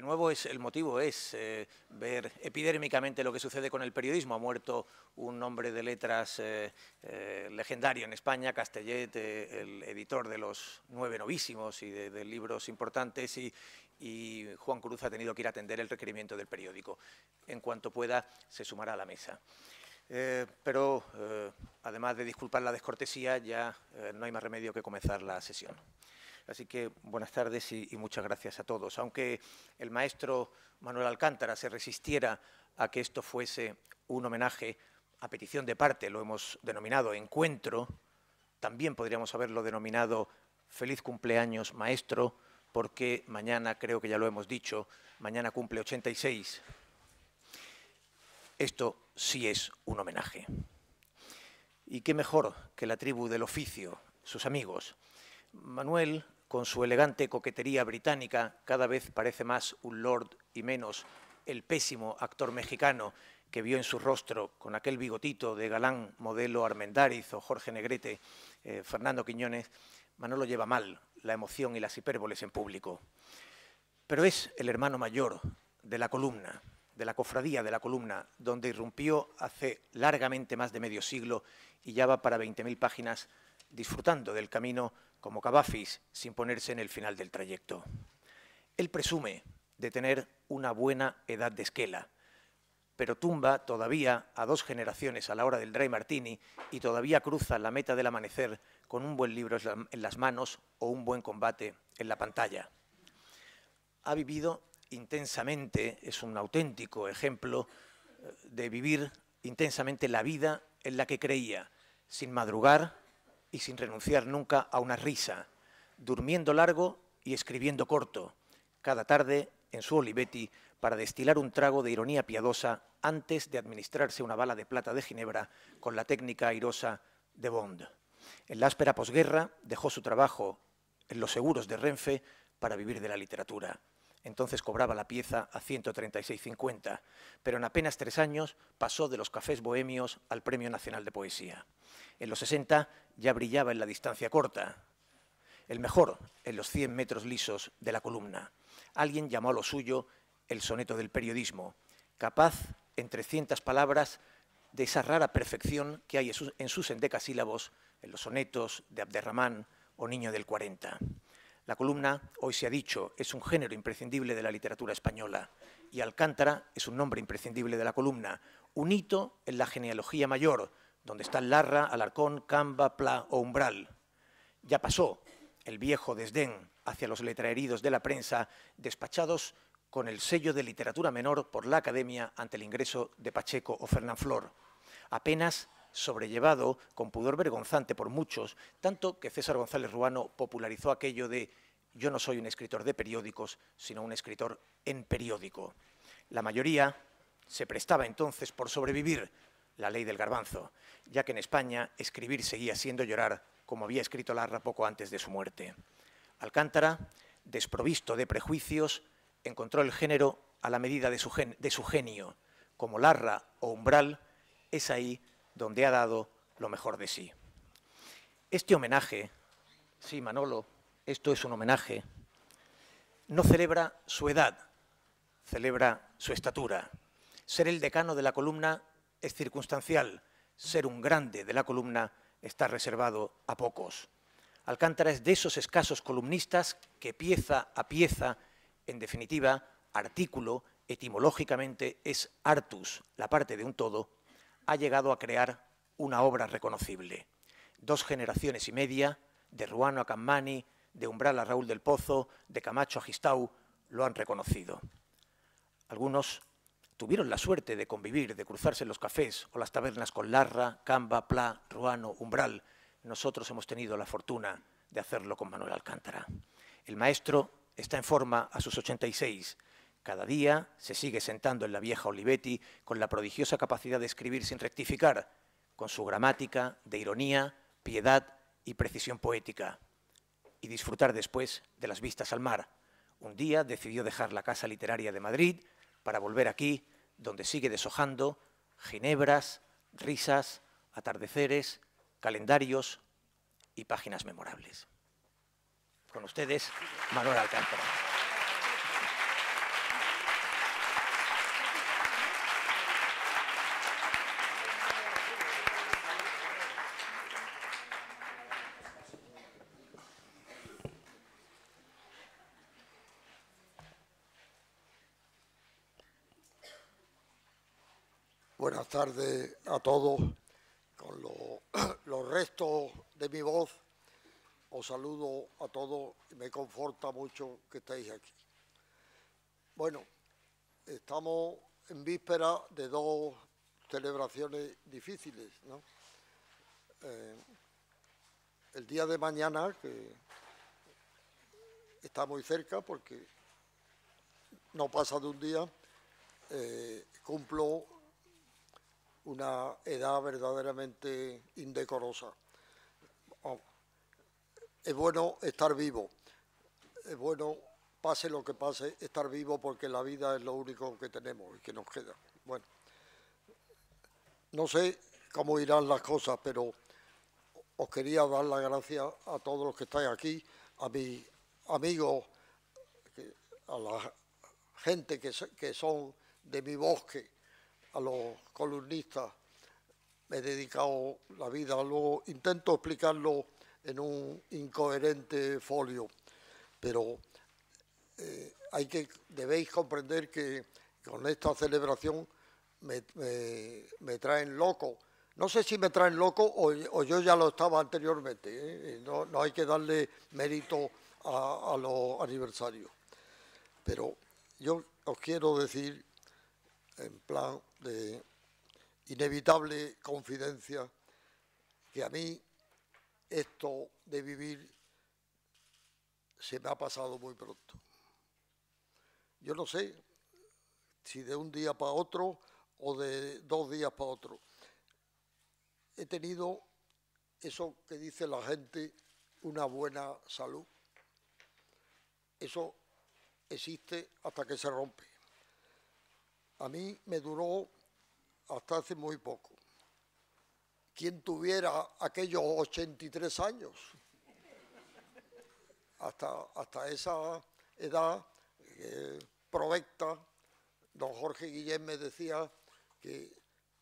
de nuevo es, el motivo es eh, ver epidérmicamente lo que sucede con el periodismo. Ha muerto un hombre de letras eh, eh, legendario en España, Castellet, el editor de los Nueve Novísimos y de, libros importantes, y, Juan Cruz ha tenido que ir a atender el requerimiento del periódico. En cuanto pueda, se sumará a la mesa. pero, además de disculpar la descortesía, ya no hay más remedio que comenzar la sesión. Así que buenas tardes y, muchas gracias a todos. Aunque el maestro Manuel Alcántara se resistiera a que esto fuese un homenaje a petición de parte, lo hemos denominado encuentro, también podríamos haberlo denominado feliz cumpleaños maestro, porque mañana, creo que ya lo hemos dicho, mañana cumple 86. Esto sí es un homenaje. Y qué mejor que la tribu del oficio, sus amigos. Manuel con su elegante coquetería británica, cada vez parece más un lord y menos el pésimo actor mexicano que vio en su rostro con aquel bigotito de galán modelo Armendáriz o Jorge Negrete, eh, Fernando Quiñones, Manolo lleva mal la emoción y las hipérboles en público. Pero es el hermano mayor de la columna, de la cofradía de la columna, donde irrumpió hace largamente más de medio siglo y ya va para 20.000 páginas disfrutando del camino como Cavafis, sin ponerse en el final del trayecto. Él presume de tener una buena edad de esquela, pero tumba todavía a dos generaciones a la hora del rey martini y todavía cruza la meta del amanecer con un buen libro en las manos o un buen combate en la pantalla. Ha vivido intensamente, es un auténtico ejemplo eh, de vivir intensamente la vida en la que creía, sin madrugar, y sin renunciar nunca a una risa, durmiendo largo y escribiendo corto, cada tarde en su Olivetti para destilar un trago de ironía piadosa antes de administrarse una bala de plata de Ginebra con la técnica airosa de Bond. En la áspera posguerra dejó su trabajo en los seguros de Renfe para vivir de la literatura. Entonces cobraba la pieza a 136,50, pero en apenas tres años pasó de los cafés bohemios al Premio Nacional de Poesía. En los 60 ya brillaba en la distancia corta, el mejor en los 100 metros lisos de la columna. Alguien llamó a lo suyo el soneto del periodismo, capaz, en 300 palabras, de esa rara perfección que hay en sus endecasílabos, en los sonetos de Abderramán o Niño del 40. La columna, hoy se ha dicho, es un género imprescindible de la literatura española y Alcántara es un nombre imprescindible de la columna, un hito en la genealogía mayor, donde están Larra, Alarcón, Camba, Pla o Umbral. Ya pasó el viejo desdén hacia los letraheridos de la prensa, despachados con el sello de literatura menor por la academia ante el ingreso de Pacheco o Fernán Flor. Apenas sobrellevado con pudor vergonzante por muchos, tanto que César González Ruano popularizó aquello de yo no soy un escritor de periódicos, sino un escritor en periódico. La mayoría se prestaba entonces por sobrevivir la ley del garbanzo, ya que en España escribir seguía siendo llorar, como había escrito Larra poco antes de su muerte. Alcántara, desprovisto de prejuicios, encontró el género a la medida de su, de su genio. Como Larra o Umbral, es ahí donde ha dado lo mejor de sí. Este homenaje, sí Manolo, esto es un homenaje, no celebra su edad, celebra su estatura. Ser el decano de la columna es circunstancial, ser un grande de la columna está reservado a pocos. Alcántara es de esos escasos columnistas que pieza a pieza, en definitiva, artículo, etimológicamente es artus, la parte de un todo, ha llegado a crear una obra reconocible. Dos generaciones y media, de Ruano a Cammani, de Umbral a Raúl del Pozo, de Camacho a Gistau, lo han reconocido. Algunos tuvieron la suerte de convivir, de cruzarse en los cafés o las tabernas con Larra, Camba, Pla, Ruano, Umbral. Nosotros hemos tenido la fortuna de hacerlo con Manuel Alcántara. El maestro está en forma a sus 86 cada día se sigue sentando en la vieja Olivetti con la prodigiosa capacidad de escribir sin rectificar, con su gramática de ironía, piedad y precisión poética, y disfrutar después de las vistas al mar. Un día decidió dejar la Casa Literaria de Madrid para volver aquí, donde sigue deshojando ginebras, risas, atardeceres, calendarios y páginas memorables. Con ustedes, Manuel Alcántara. tardes a todos. Con los restos de mi voz, os saludo a todos y me conforta mucho que estáis aquí. Bueno, estamos en víspera de dos celebraciones difíciles. Eh, el día de mañana, que está muy cerca porque no pasa de un día, eh, cumplo una edad verdaderamente indecorosa. Oh, es bueno estar vivo, es bueno, pase lo que pase, estar vivo porque la vida es lo único que tenemos y que nos queda. Bueno, no sé cómo irán las cosas, pero os quería dar las gracias a todos los que están aquí, a mis amigos, a la gente que, que son de mi bosque, a los columnistas. Me he dedicado la vida, a luego intento explicarlo en un incoherente folio, pero eh, hay que, debéis comprender que con esta celebración me, traen loco. No sé si me traen loco o, yo ya lo estaba anteriormente, ¿eh? no, hay que darle mérito a, a los aniversarios. Pero yo os quiero decir en plan de inevitable confidencia, que a mí esto de vivir se me ha pasado muy pronto. Yo no sé si de un día para otro o de dos días para otro. He tenido eso que dice la gente, una buena salud. Eso existe hasta que se rompe a mí me duró hasta hace muy poco. Quien tuviera aquellos 83 años, hasta, hasta esa edad eh, provecta, don Jorge Guillén me decía que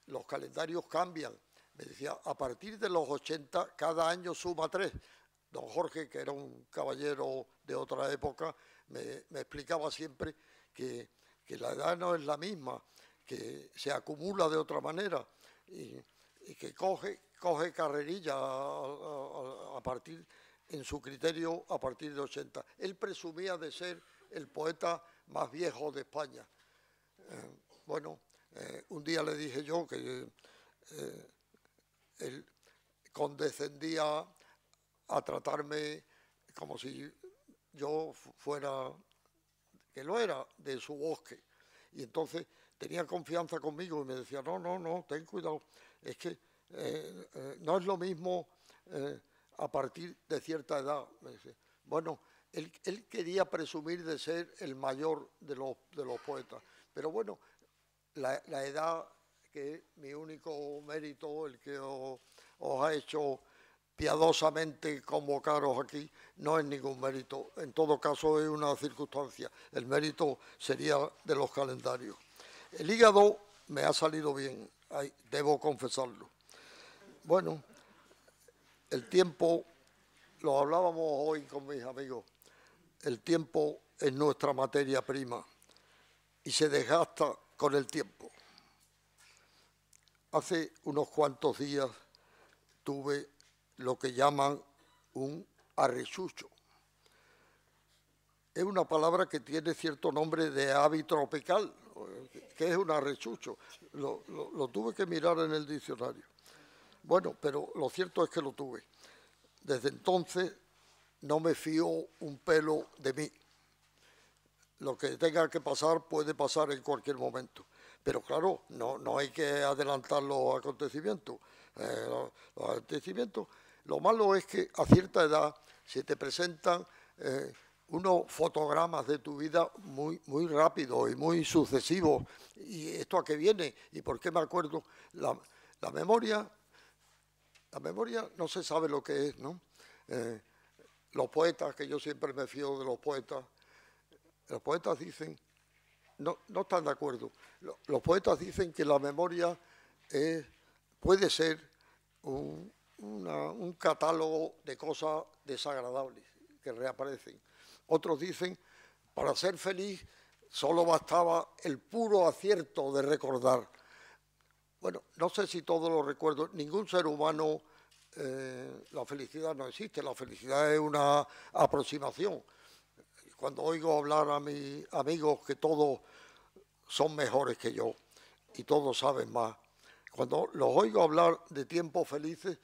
los calendarios cambian. Me decía, a partir de los 80, cada año suma tres. Don Jorge, que era un caballero de otra época, me explicaba siempre que que la edad no es la misma, que se acumula de otra manera y, que coge, coge carrerilla a, partir, en su criterio, a partir de 80. Él presumía de ser el poeta más viejo de España. Eh, bueno, eh, un día le dije yo que eh, él condescendía a tratarme como si yo fuera que lo era, de su bosque. Y entonces tenía confianza conmigo y me decía, no, no, no, ten cuidado, es que eh, eh, no es lo mismo eh, a partir de cierta edad. Bueno, él, quería presumir de ser el mayor de los, de los poetas, pero bueno, la, edad que es mi único mérito, el que os ha hecho piadosamente convocaros aquí, no es ningún mérito. En todo caso, es una circunstancia. El mérito sería de los calendarios. El hígado me ha salido bien, debo confesarlo. Bueno, el tiempo, lo hablábamos hoy con mis amigos, el tiempo es nuestra materia prima y se desgasta con el tiempo. Hace unos cuantos días tuve lo que llaman un arrechucho. Es una palabra que tiene cierto nombre de ave tropical, que es un arrechucho. Lo, tuve que mirar en el diccionario. Bueno, pero lo cierto es que lo tuve. Desde entonces no me fío un pelo de mí. Lo que tenga que pasar puede pasar en cualquier momento. Pero claro, no, hay que adelantar los acontecimientos. Eh, los acontecimientos lo malo es que a cierta edad se te presentan eh, unos fotogramas de tu vida muy, muy rápidos y muy sucesivos. ¿Y esto a qué viene? ¿Y por qué me acuerdo? La, memoria, la memoria no se sabe lo que es, ¿no? Eh, los poetas, que yo siempre me fío de los poetas, los poetas dicen, no, no están de acuerdo, los, poetas dicen que la memoria puede ser un, un catálogo de cosas desagradables que reaparecen. Otros dicen, para ser feliz solo bastaba el puro acierto de recordar. Bueno, no sé si todos lo recuerdo, ningún ser humano, eh, la felicidad no existe, la felicidad es una aproximación. Cuando oigo hablar a mis amigos que todos son mejores que yo y todos saben más, cuando los oigo hablar de tiempos felices,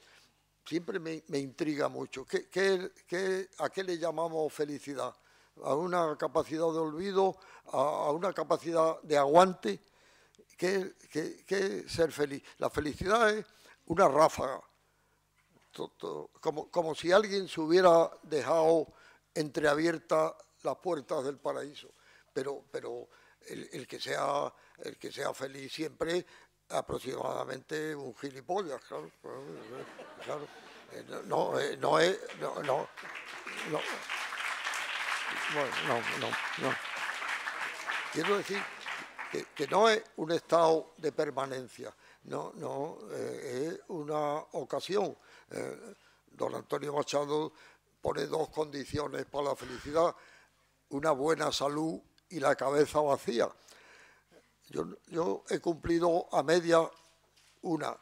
siempre me, intriga mucho. ¿Qué, qué, a qué le llamamos felicidad? ¿A una capacidad de olvido? ¿A, una capacidad de aguante? ¿Qué, es ser feliz? La felicidad es una ráfaga, como, si alguien se hubiera dejado entreabiertas las puertas del paraíso. Pero, el, el, que sea, el que sea feliz siempre aproximadamente un gilipollas, claro. Eh, eh, no, es. No, no, no. no, no, Quiero decir que, no es un estado de permanencia, no, no, eh, es una ocasión. don Antonio Machado pone dos condiciones para la felicidad, una buena salud y la cabeza vacía. Yo, he cumplido a media una,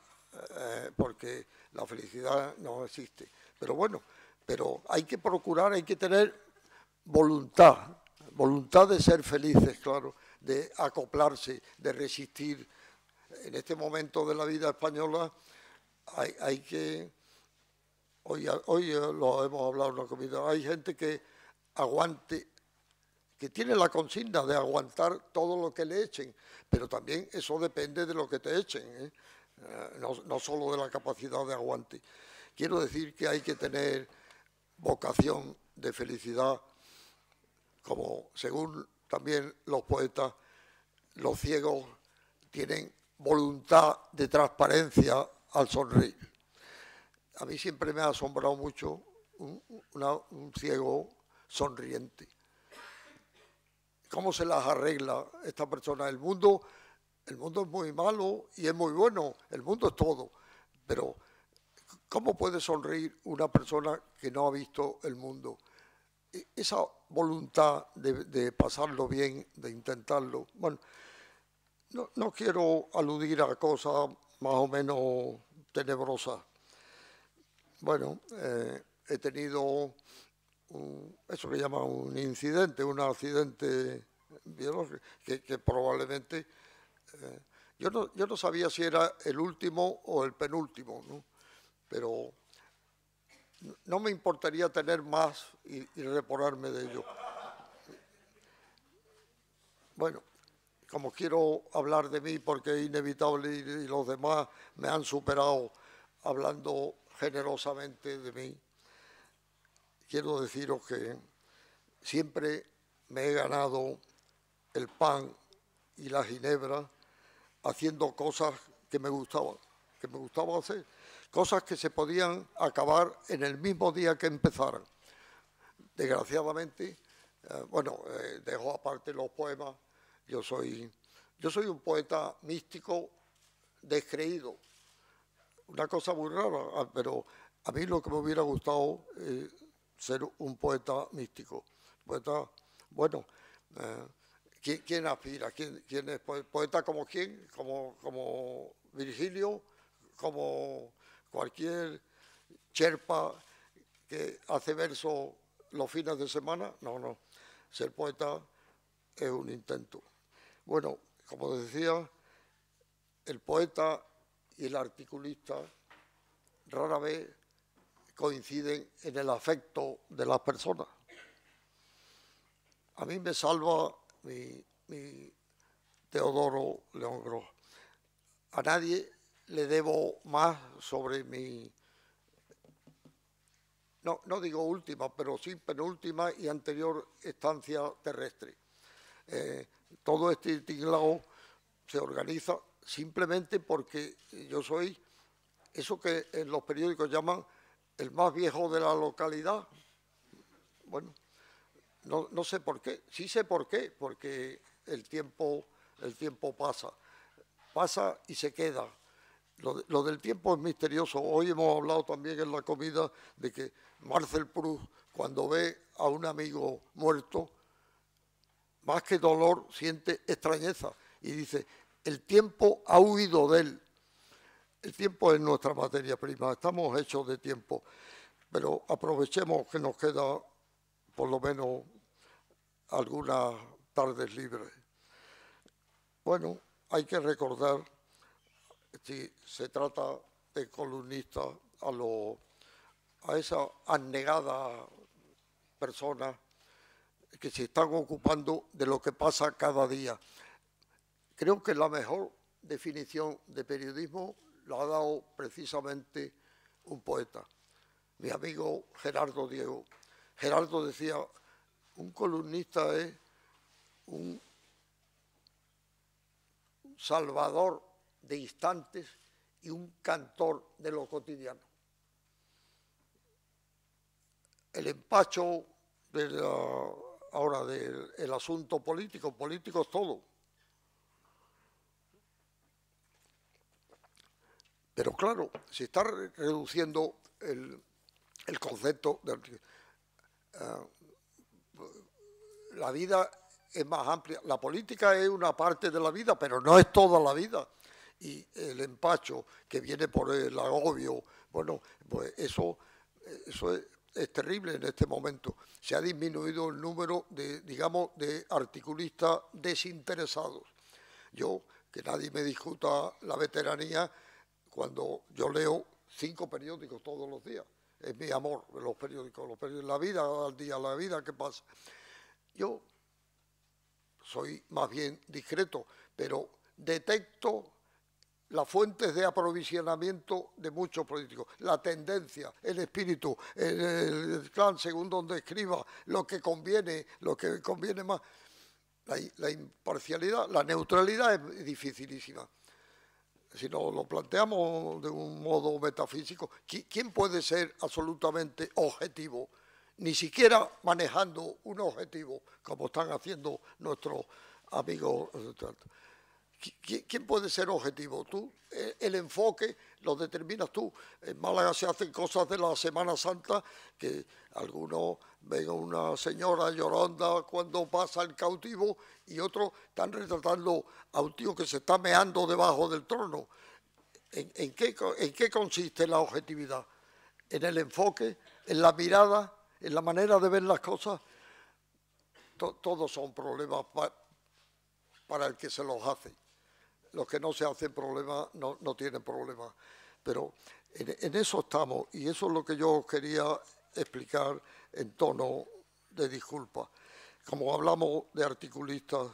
eh, porque la felicidad no existe. Pero bueno, pero hay que procurar, hay que tener voluntad, voluntad de ser felices, claro, de acoplarse, de resistir. En este momento de la vida española hay, hay que, hoy, hoy lo hemos hablado en la comida, hay gente que aguante que tiene la consigna de aguantar todo lo que le echen, pero también eso depende de lo que te echen, ¿eh? Eh, no, solo de la capacidad de aguante. Quiero decir que hay que tener vocación de felicidad, como según también los poetas, los ciegos tienen voluntad de transparencia al sonreír. A mí siempre me ha asombrado mucho un ciego sonriente cómo se las arregla esta persona. El mundo, el mundo es muy malo y es muy bueno, el mundo es todo, pero ¿cómo puede sonreír una persona que no ha visto el mundo? E, esa voluntad de, pasarlo bien, de intentarlo. Bueno, no, quiero aludir a cosas más o menos tenebrosas. Bueno, eh, he tenido eso le llaman un incidente, un accidente que, probablemente... Eh, yo, no, yo no sabía si era el último o el penúltimo, ¿no? pero no me importaría tener más y, y reporarme de ello. Bueno, como quiero hablar de mí porque es inevitable y los demás me han superado hablando generosamente de mí, quiero deciros que siempre me he ganado el pan y la ginebra haciendo cosas que me gustaban, que me gustaba hacer, cosas que se podían acabar en el mismo día que empezaran. Desgraciadamente, eh, bueno, eh, dejo aparte los poemas, yo soy, yo soy un poeta místico descreído, una cosa muy rara, ah, pero a mí lo que me hubiera gustado eh, ser un poeta místico. Poeta, bueno, eh, ¿quién, aspira? ¿Quién, es poeta como quién? Como, como Virgilio, como cualquier cherpa que hace verso los fines de semana. No, no. Ser poeta es un intento. Bueno, como decía, el poeta y el articulista rara vez coinciden en el afecto de las personas. A mí me salva mi, Teodoro León Gros. A nadie le debo más sobre mi, no, no digo última, pero sí penúltima y anterior estancia terrestre. Eh, todo este tinglao se organiza simplemente porque yo soy eso que en los periódicos llaman el más viejo de la localidad. Bueno, no, sé por qué, sí sé por qué, porque el tiempo, el tiempo pasa, pasa y se queda. Lo, lo del tiempo es misterioso. Hoy hemos hablado también en la comida de que Marcel Proust, cuando ve a un amigo muerto, más que dolor, siente extrañeza y dice, el tiempo ha huido de él, el tiempo es nuestra materia prima, estamos hechos de tiempo, pero aprovechemos que nos queda por lo menos algunas tardes libres. Bueno, hay que recordar, si se trata de columnistas, a, esas a esa anegada personas que se están ocupando de lo que pasa cada día. Creo que la mejor definición de periodismo lo ha dado precisamente un poeta, mi amigo Gerardo Diego. Gerardo decía, un columnista es un salvador de instantes y un cantor de lo cotidiano. El empacho ahora del asunto político, político es todo, Pero claro, se está reduciendo el, concepto de... Eh, la vida es más amplia. La política es una parte de la vida, pero no es toda la vida. Y el empacho que viene por el agobio, bueno, pues eso, es, es terrible en este momento. Se ha disminuido el número de, digamos, de articulistas desinteresados. Yo, que nadie me discuta la veteranía, cuando yo leo cinco periódicos todos los días, es mi amor, los periódicos, los periódicos, la vida al día, la vida que pasa. Yo soy más bien discreto, pero detecto las fuentes de aprovisionamiento de muchos políticos, la tendencia, el espíritu, el, plan clan según donde escriba, lo que conviene, lo que conviene más. la imparcialidad, la neutralidad es dificilísima si no lo planteamos de un modo metafísico, ¿quién puede ser absolutamente objetivo? Ni siquiera manejando un objetivo, como están haciendo nuestros amigos. Eh, ¿Quién puede ser objetivo? Tú, eh, el enfoque lo determinas tú. En Málaga se hacen cosas de la Semana Santa que algunos ven a una señora llorando cuando pasa el cautivo y otros están retratando a un tío que se está meando debajo del trono. ¿En, qué, consiste la objetividad? ¿En el enfoque? ¿En la mirada? ¿En la manera de ver las cosas? todos son problemas para el que se los hace los que no se hacen problemas no, tienen problema. Pero en, eso estamos y eso es lo que yo quería explicar en tono de disculpa. Como hablamos de articulistas,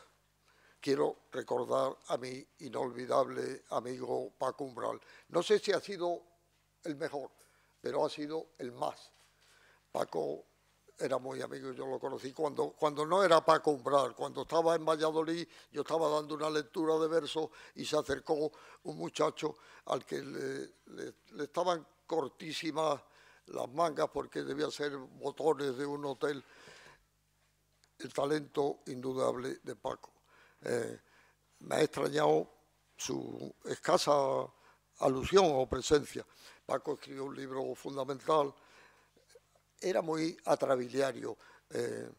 quiero recordar a mi inolvidable amigo Paco Umbral. No sé si ha sido el mejor, pero ha sido el más. Paco era muy amigo, yo lo conocí cuando, cuando no era Paco comprar, cuando estaba en Valladolid, yo estaba dando una lectura de versos y se acercó un muchacho al que le, estaban cortísimas las mangas porque debía ser botones de un hotel. El talento indudable de Paco. Eh, me ha extrañado su escasa alusión o presencia. Paco escribió un libro fundamental era muy atrabiliario. Eh,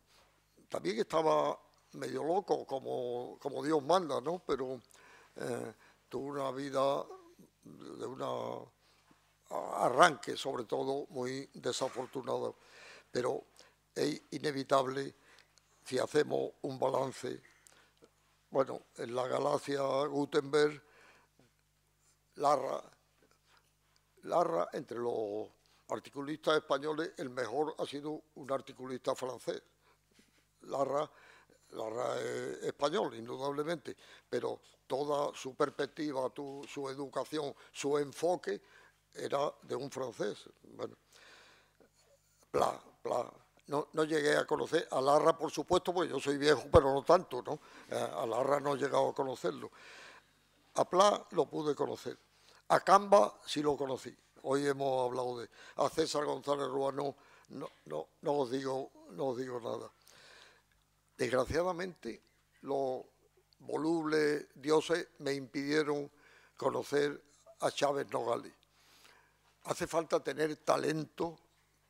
también estaba medio loco, como, como Dios manda, ¿no? Pero eh, tuvo una vida de un arranque, sobre todo, muy desafortunado. Pero es inevitable, si hacemos un balance, bueno, en la galaxia Gutenberg, Larra, Larra entre los articulistas españoles, el mejor ha sido un articulista francés. Larra, Larra es español, indudablemente, pero toda su perspectiva, su educación, su enfoque era de un francés. Bueno, bla, bla. No, llegué a conocer a Larra, por supuesto, pues yo soy viejo, pero no tanto, ¿no? Eh, a Larra no he llegado a conocerlo. A Pla lo pude conocer. A Camba sí lo conocí. Hoy hemos hablado de... A César González Ruano no, no, no, os, digo, no digo nada. Desgraciadamente, los volubles dioses me impidieron conocer a Chávez Nogales. Hace falta tener talento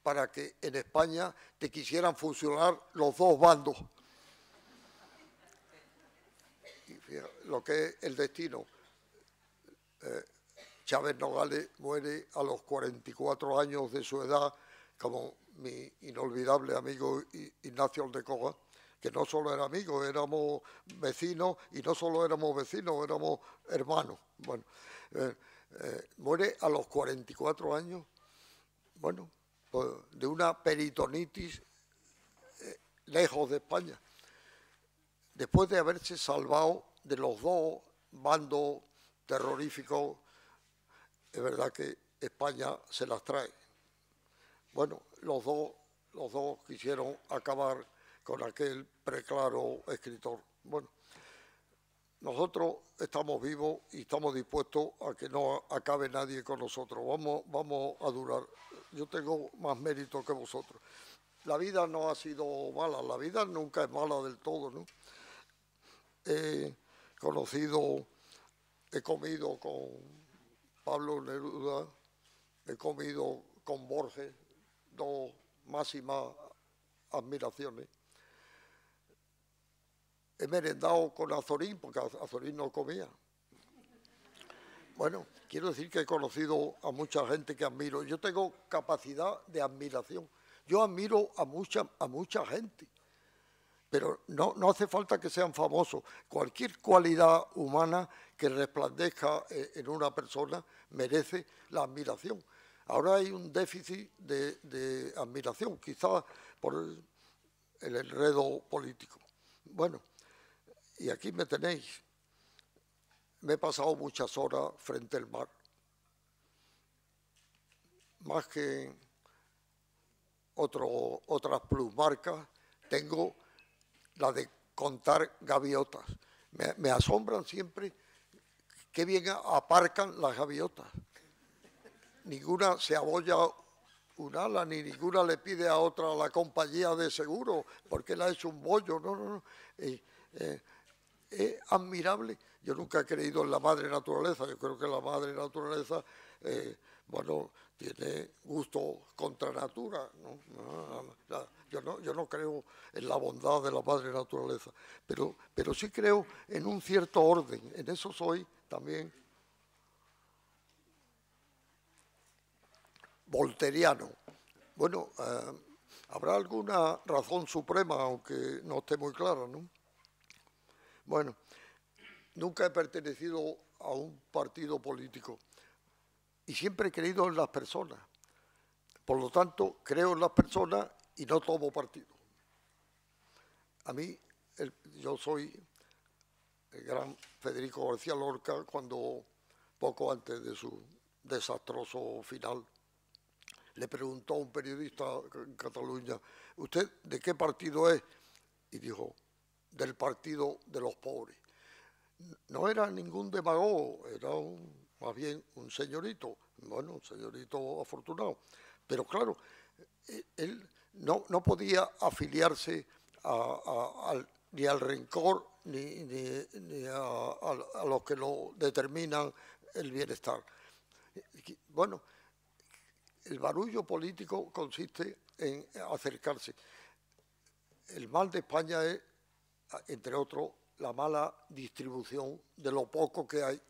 para que en España te quisieran fusionar los dos bandos. lo que es el destino. Eh, Chávez Nogales muere a los 44 años de su edad, como mi inolvidable amigo Ignacio Aldecoa, que no solo era amigo, éramos vecinos, y no solo éramos vecinos, éramos hermanos. Bueno, eh, eh, muere a los 44 años, bueno, pues, de una peritonitis eh, lejos de España, después de haberse salvado de los dos bandos terroríficos es verdad que España se las trae. Bueno, los dos, los dos quisieron acabar con aquel preclaro escritor. Bueno, nosotros estamos vivos y estamos dispuestos a que no acabe nadie con nosotros. Vamos, vamos a durar. Yo tengo más mérito que vosotros. La vida no ha sido mala, la vida nunca es mala del todo, He conocido, he comido con Pablo Neruda, he comido con Borges, dos máximas admiraciones. He merendado con Azorín, porque Azorín no comía. Bueno, quiero decir que he conocido a mucha gente que admiro. Yo tengo capacidad de admiración. Yo admiro a mucha, a mucha gente, pero no, no hace falta que sean famosos. Cualquier cualidad humana que resplandezca eh, en una persona merece la admiración. Ahora hay un déficit de, admiración, quizás por el, enredo político. Bueno, y aquí me tenéis. Me he pasado muchas horas frente al mar, más que otras plusmarcas, tengo la de contar gaviotas. me asombran siempre Qué bien aparcan las gaviotas. Ninguna se abolla un ala, ni ninguna le pide a otra la compañía de seguro porque la ha hecho un bollo. No, no, no. Eh, eh, es admirable. Yo nunca he creído en la madre naturaleza. Yo creo que la madre naturaleza, eh, bueno, tiene gusto contra natura. ¿no? Ah, yo, no, yo no creo en la bondad de la madre naturaleza, pero, pero sí creo en un cierto orden. En eso soy también volteriano. Bueno, eh, habrá alguna razón suprema, aunque no esté muy clara, ¿no? Bueno, nunca he pertenecido a un partido político y siempre he creído en las personas. Por lo tanto, creo en las personas y no tomo partido. A mí, yo soy el gran Federico García Lorca cuando, poco antes de su desastroso final, le preguntó a un periodista en Cataluña, ¿usted de qué partido es? Y dijo, del partido de los pobres. No era ningún demagogo, era un más bien un señorito, bueno, un señorito afortunado. Pero claro, e, él no, no podía afiliarse ni al rencor ni, ni a, los que lo determinan el bienestar. Bueno, el barullo político consiste en acercarse. El mal de España es, entre otros, la mala distribución de lo poco que hay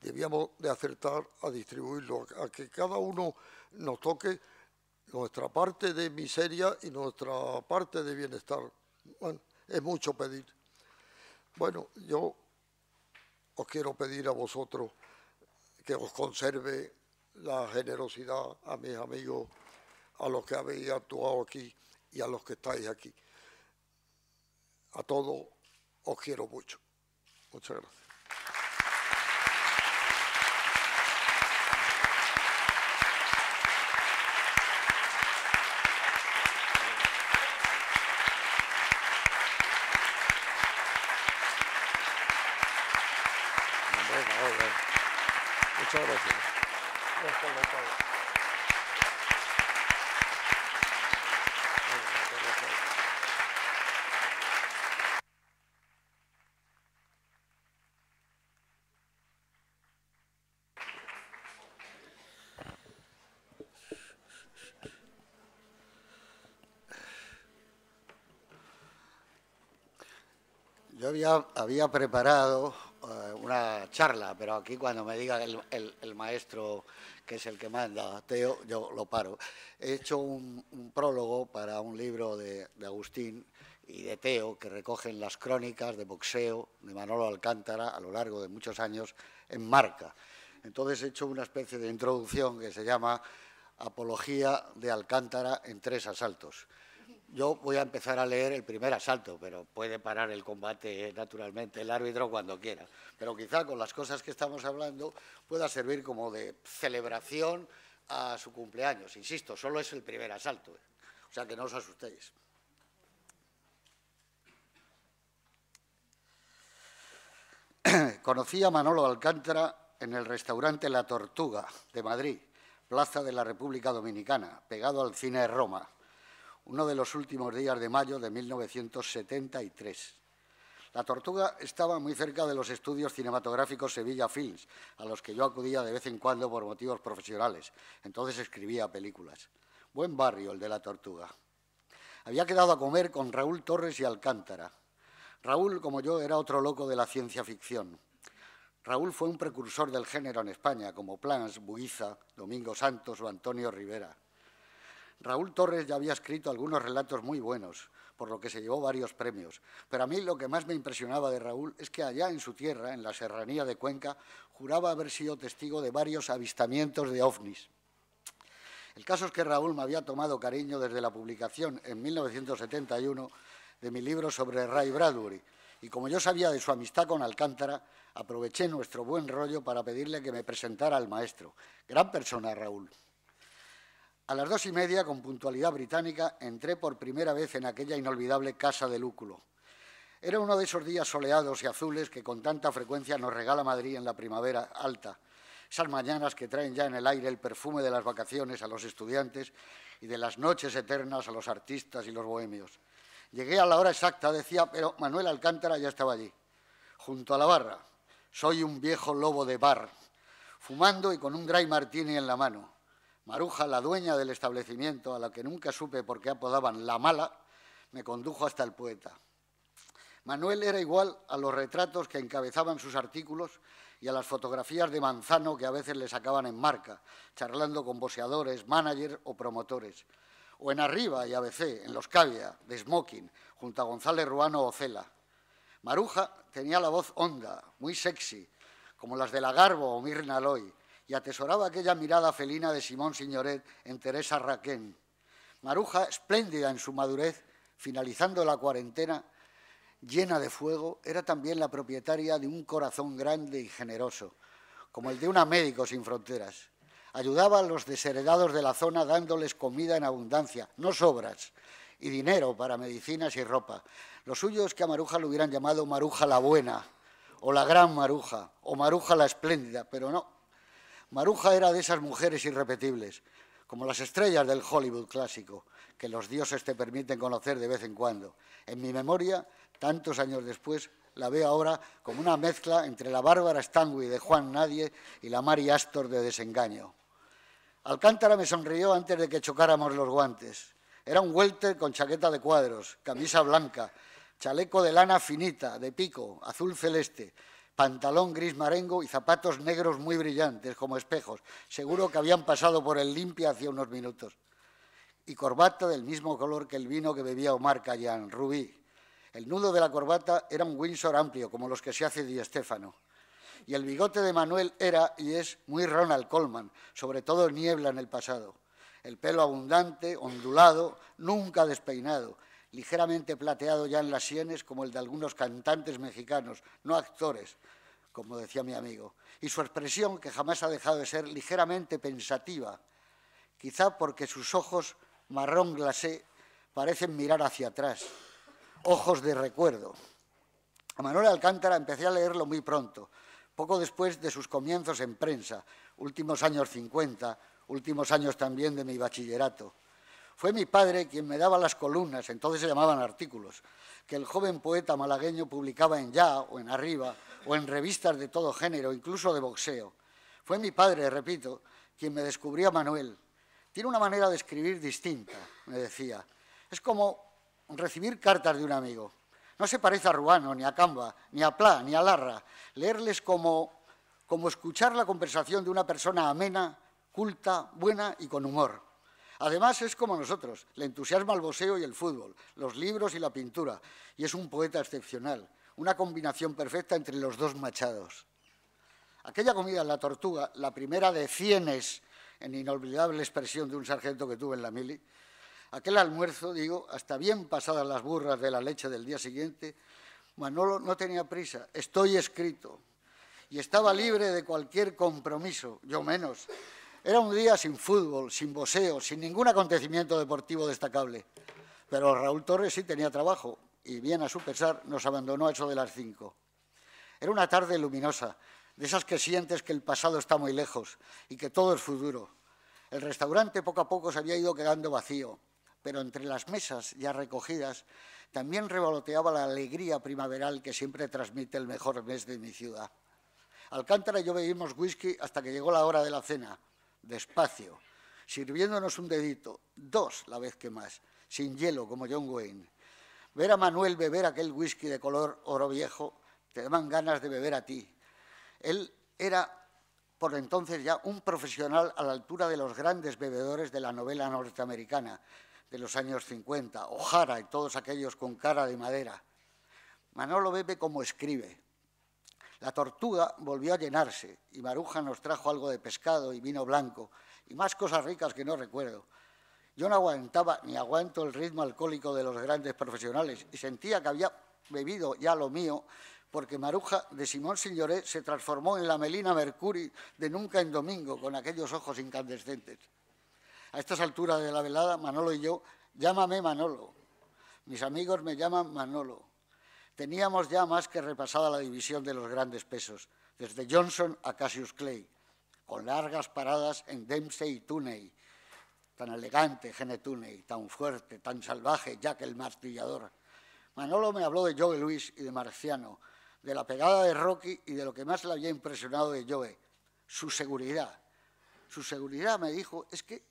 debíamos de acertar a distribuirlo, a que cada uno nos toque nuestra parte de miseria y nuestra parte de bienestar. Bueno, es mucho pedir. Bueno, yo os quiero pedir a vosotros que os conserve la generosidad a mis amigos, a los que habéis actuado aquí y a los que estáis aquí. A todos os quiero mucho. Muchas gracias. había preparado eh, una charla, pero aquí cuando me diga el, maestro, que es el que manda, Teo, yo lo paro. He hecho un, prólogo para un libro de, de Agustín y de Teo, que recogen las crónicas de boxeo de Manolo Alcántara a lo largo de muchos años en marca. Entonces he hecho una especie de introducción que se llama Apología de Alcántara en tres asaltos. Yo voy a empezar a leer el primer asalto, pero puede parar el combate naturalmente el árbitro cuando quiera. Pero quizá con las cosas que estamos hablando pueda servir como de celebración a su cumpleaños. Insisto, solo es el primer asalto, eh. o sea que no os asustéis. Conocí a Manolo Alcántara en el restaurante La Tortuga de Madrid, Plaza de la República Dominicana, pegado al cine Roma uno de los últimos días de mayo de 1973. La tortuga estaba muy cerca de los estudios cinematográficos Sevilla Films, a los que yo acudía de vez en cuando por motivos profesionales. Entonces escribía películas. Buen barrio el de la tortuga. Había quedado a comer con Raúl Torres y Alcántara. Raúl, como yo, era otro loco de la ciencia ficción. Raúl fue un precursor del género en España, como Plans, Buiza, Domingo Santos o Antonio Rivera. Raúl Torres ya había escrito algunos relatos muy buenos, por lo que se llevó varios premios, pero a mí lo que más me impresionaba de Raúl es que allá en su tierra, en la serranía de Cuenca, juraba haber sido testigo de varios avistamientos de ovnis. El caso es que Raúl me había tomado cariño desde la publicación en 1971 de mi libro sobre Ray Bradbury, y como yo sabía de su amistad con Alcántara, aproveché nuestro buen rollo para pedirle que me presentara al maestro. Gran persona, Raúl. A las dos y media, con puntualidad británica, entré por primera vez en aquella inolvidable casa de Lúculo. Era uno de esos días soleados y azules que con tanta frecuencia nos regala Madrid en la primavera alta, esas mañanas que traen ya en el aire el perfume de las vacaciones a los estudiantes y de las noches eternas a los artistas y los bohemios. Llegué a la hora exacta, decía, pero Manuel Alcántara ya estaba allí, junto a la barra. Soy un viejo lobo de bar, fumando y con un Gray Martini en la mano. Maruja, la dueña del establecimiento, a la que nunca supe por qué apodaban la mala, me condujo hasta el poeta. Manuel era igual a los retratos que encabezaban sus artículos y a las fotografías de Manzano que a veces le sacaban en marca, charlando con boceadores, managers o promotores. O en Arriba y ABC, en Los Cavia, de Smoking, junto a González Ruano o Cela. Maruja tenía la voz honda, muy sexy, como las de Lagarbo o Mirna Loy, y atesoraba aquella mirada felina de Simón Signoret en Teresa Raquén. Maruja, espléndida en su madurez, finalizando la cuarentena, llena de fuego, era también la propietaria de un corazón grande y generoso, como el de una médico sin fronteras. Ayudaba a los desheredados de la zona dándoles comida en abundancia, no sobras, y dinero para medicinas y ropa. Los suyos es que a Maruja lo hubieran llamado Maruja la Buena, o la Gran Maruja, o Maruja la Espléndida, pero no, Maruja era de esas mujeres irrepetibles, como las estrellas del Hollywood clásico, que los dioses te permiten conocer de vez en cuando. En mi memoria, tantos años después, la veo ahora como una mezcla entre la Bárbara Stanwy de Juan Nadie y la Mary Astor de Desengaño. Alcántara me sonrió antes de que chocáramos los guantes. Era un welter con chaqueta de cuadros, camisa blanca, chaleco de lana finita, de pico, azul celeste, pantalón gris marengo y zapatos negros muy brillantes, como espejos. Seguro que habían pasado por el limpia hace unos minutos. Y corbata del mismo color que el vino que bebía Omar Cayán, rubí. El nudo de la corbata era un Windsor amplio, como los que se hace Di Estefano, Y el bigote de Manuel era y es muy Ronald Coleman, sobre todo niebla en el pasado. El pelo abundante, ondulado, nunca despeinado, ligeramente plateado ya en las sienes como el de algunos cantantes mexicanos, no actores, como decía mi amigo, y su expresión que jamás ha dejado de ser ligeramente pensativa, quizá porque sus ojos marrón glacé parecen mirar hacia atrás, ojos de recuerdo. A Manuel Alcántara empecé a leerlo muy pronto, poco después de sus comienzos en prensa, últimos años 50, últimos años también de mi bachillerato. Fue mi padre quien me daba las columnas, entonces se llamaban artículos, que el joven poeta malagueño publicaba en Ya o en Arriba o en revistas de todo género, incluso de boxeo. Fue mi padre, repito, quien me descubrió a Manuel. Tiene una manera de escribir distinta, me decía. Es como recibir cartas de un amigo. No se parece a Ruano, ni a Camba, ni a Pla, ni a Larra. Leerles como escuchar la conversación de una persona amena, culta, buena y con humor. Además, es como nosotros, le entusiasma el boxeo y el fútbol, los libros y la pintura, y es un poeta excepcional, una combinación perfecta entre los dos machados. Aquella comida en la tortuga, la primera de cienes, en inolvidable expresión de un sargento que tuve en la mili, aquel almuerzo, digo, hasta bien pasadas las burras de la leche del día siguiente, Manolo no tenía prisa, estoy escrito, y estaba libre de cualquier compromiso, yo menos, era un día sin fútbol, sin boceo, sin ningún acontecimiento deportivo destacable. Pero Raúl Torres sí tenía trabajo y, bien a su pesar, nos abandonó a eso de las cinco. Era una tarde luminosa, de esas que sientes que el pasado está muy lejos y que todo es futuro. El restaurante poco a poco se había ido quedando vacío, pero entre las mesas ya recogidas también revoloteaba la alegría primaveral que siempre transmite el mejor mes de mi ciudad. Alcántara y yo bebimos whisky hasta que llegó la hora de la cena despacio, sirviéndonos un dedito, dos la vez que más, sin hielo como John Wayne. Ver a Manuel beber aquel whisky de color oro viejo, te dan ganas de beber a ti. Él era por entonces ya un profesional a la altura de los grandes bebedores de la novela norteamericana de los años 50, O'Hara y todos aquellos con cara de madera. Manolo bebe como escribe, la tortuga volvió a llenarse y Maruja nos trajo algo de pescado y vino blanco y más cosas ricas que no recuerdo. Yo no aguantaba ni aguanto el ritmo alcohólico de los grandes profesionales y sentía que había bebido ya lo mío porque Maruja de Simón Signore se transformó en la Melina Mercury de Nunca en Domingo con aquellos ojos incandescentes. A estas alturas de la velada, Manolo y yo, llámame Manolo. Mis amigos me llaman Manolo. Teníamos ya más que repasada la división de los grandes pesos, desde Johnson a Cassius Clay, con largas paradas en Dempsey y túnez tan elegante Gene Tunney, tan fuerte, tan salvaje, Jack el martillador. Manolo me habló de Joe Luis y de Marciano, de la pegada de Rocky y de lo que más le había impresionado de Joe, su seguridad. Su seguridad, me dijo, es que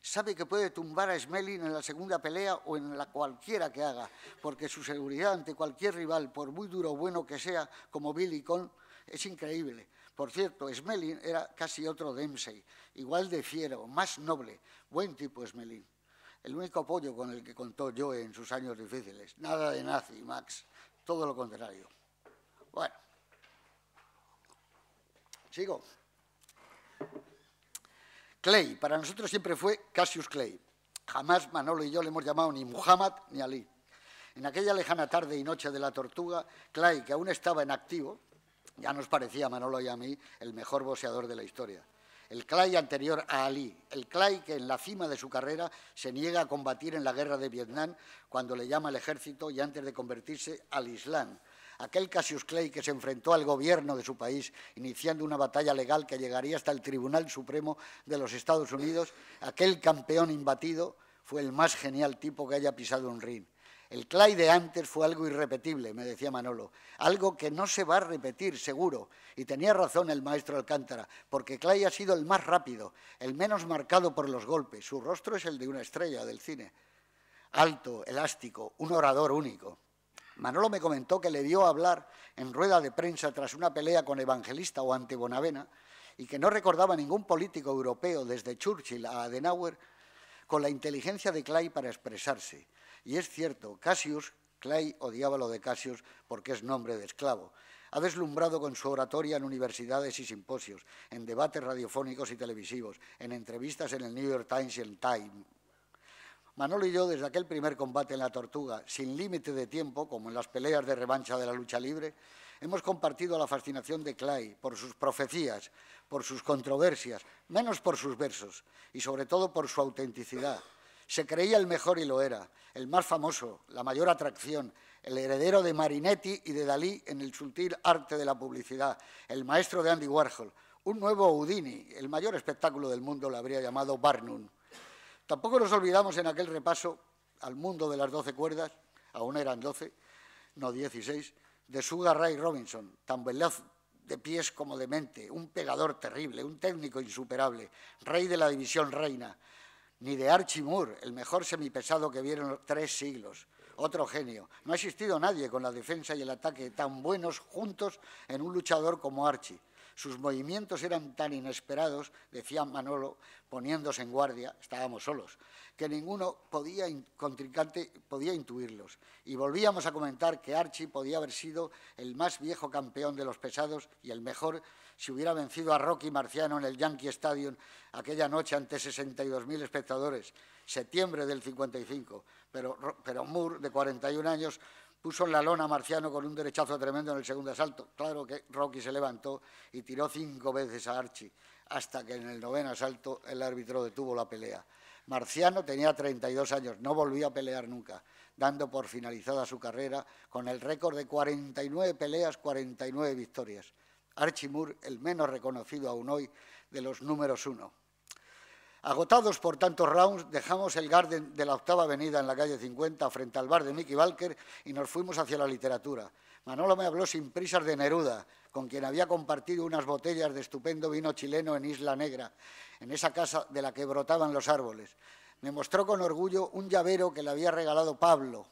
sabe que puede tumbar a Smelling en la segunda pelea o en la cualquiera que haga, porque su seguridad ante cualquier rival, por muy duro o bueno que sea, como Billy Cohn, es increíble. Por cierto, Smelling era casi otro Dempsey, igual de fiero, más noble, buen tipo Smelling. El único apoyo con el que contó Joe en sus años difíciles. Nada de nazi, Max, todo lo contrario. Bueno, sigo. Clay, para nosotros siempre fue Cassius Clay. Jamás Manolo y yo le hemos llamado ni Muhammad ni Ali. En aquella lejana tarde y noche de la tortuga, Clay, que aún estaba en activo, ya nos parecía Manolo y a mí el mejor boxeador de la historia. El Clay anterior a Ali, el Clay que en la cima de su carrera se niega a combatir en la guerra de Vietnam cuando le llama el ejército y antes de convertirse al Islam, aquel Cassius Clay que se enfrentó al gobierno de su país, iniciando una batalla legal que llegaría hasta el Tribunal Supremo de los Estados Unidos, aquel campeón imbatido fue el más genial tipo que haya pisado un ring. El Clay de antes fue algo irrepetible, me decía Manolo, algo que no se va a repetir, seguro. Y tenía razón el maestro Alcántara, porque Clay ha sido el más rápido, el menos marcado por los golpes. Su rostro es el de una estrella del cine. Alto, elástico, un orador único. Manolo me comentó que le dio a hablar en rueda de prensa tras una pelea con Evangelista o ante Bonavena y que no recordaba ningún político europeo desde Churchill a Adenauer con la inteligencia de Clay para expresarse. Y es cierto, Cassius, Clay odiaba lo de Cassius porque es nombre de esclavo. Ha deslumbrado con su oratoria en universidades y simposios, en debates radiofónicos y televisivos, en entrevistas en el New York Times y el Time, Manolo y yo, desde aquel primer combate en la Tortuga, sin límite de tiempo, como en las peleas de revancha de la lucha libre, hemos compartido la fascinación de Clay por sus profecías, por sus controversias, menos por sus versos y sobre todo por su autenticidad. Se creía el mejor y lo era, el más famoso, la mayor atracción, el heredero de Marinetti y de Dalí en el sutil arte de la publicidad, el maestro de Andy Warhol, un nuevo Houdini, el mayor espectáculo del mundo lo habría llamado Barnum. Tampoco nos olvidamos en aquel repaso al mundo de las doce cuerdas, aún eran doce, no dieciséis, de Sugar Ray Robinson, tan veloz de pies como de mente, un pegador terrible, un técnico insuperable, rey de la división reina, ni de Archie Moore, el mejor semipesado que vieron tres siglos, otro genio. No ha existido nadie con la defensa y el ataque tan buenos juntos en un luchador como Archie. Sus movimientos eran tan inesperados, decía Manolo, poniéndose en guardia, estábamos solos, que ninguno podía, contrincante podía intuirlos. Y volvíamos a comentar que Archie podía haber sido el más viejo campeón de los pesados y el mejor si hubiera vencido a Rocky Marciano en el Yankee Stadium aquella noche ante 62.000 espectadores, septiembre del 55. Pero, pero Moore, de 41 años, Puso en la lona a Marciano con un derechazo tremendo en el segundo asalto. Claro que Rocky se levantó y tiró cinco veces a Archie, hasta que en el noveno asalto el árbitro detuvo la pelea. Marciano tenía 32 años, no volvió a pelear nunca, dando por finalizada su carrera con el récord de 49 peleas, 49 victorias. Archie Moore, el menos reconocido aún hoy de los números uno. Agotados por tantos rounds, dejamos el garden de la octava avenida en la calle 50 frente al bar de Mickey Walker y nos fuimos hacia la literatura. Manolo me habló sin prisas de Neruda, con quien había compartido unas botellas de estupendo vino chileno en Isla Negra, en esa casa de la que brotaban los árboles. Me mostró con orgullo un llavero que le había regalado Pablo,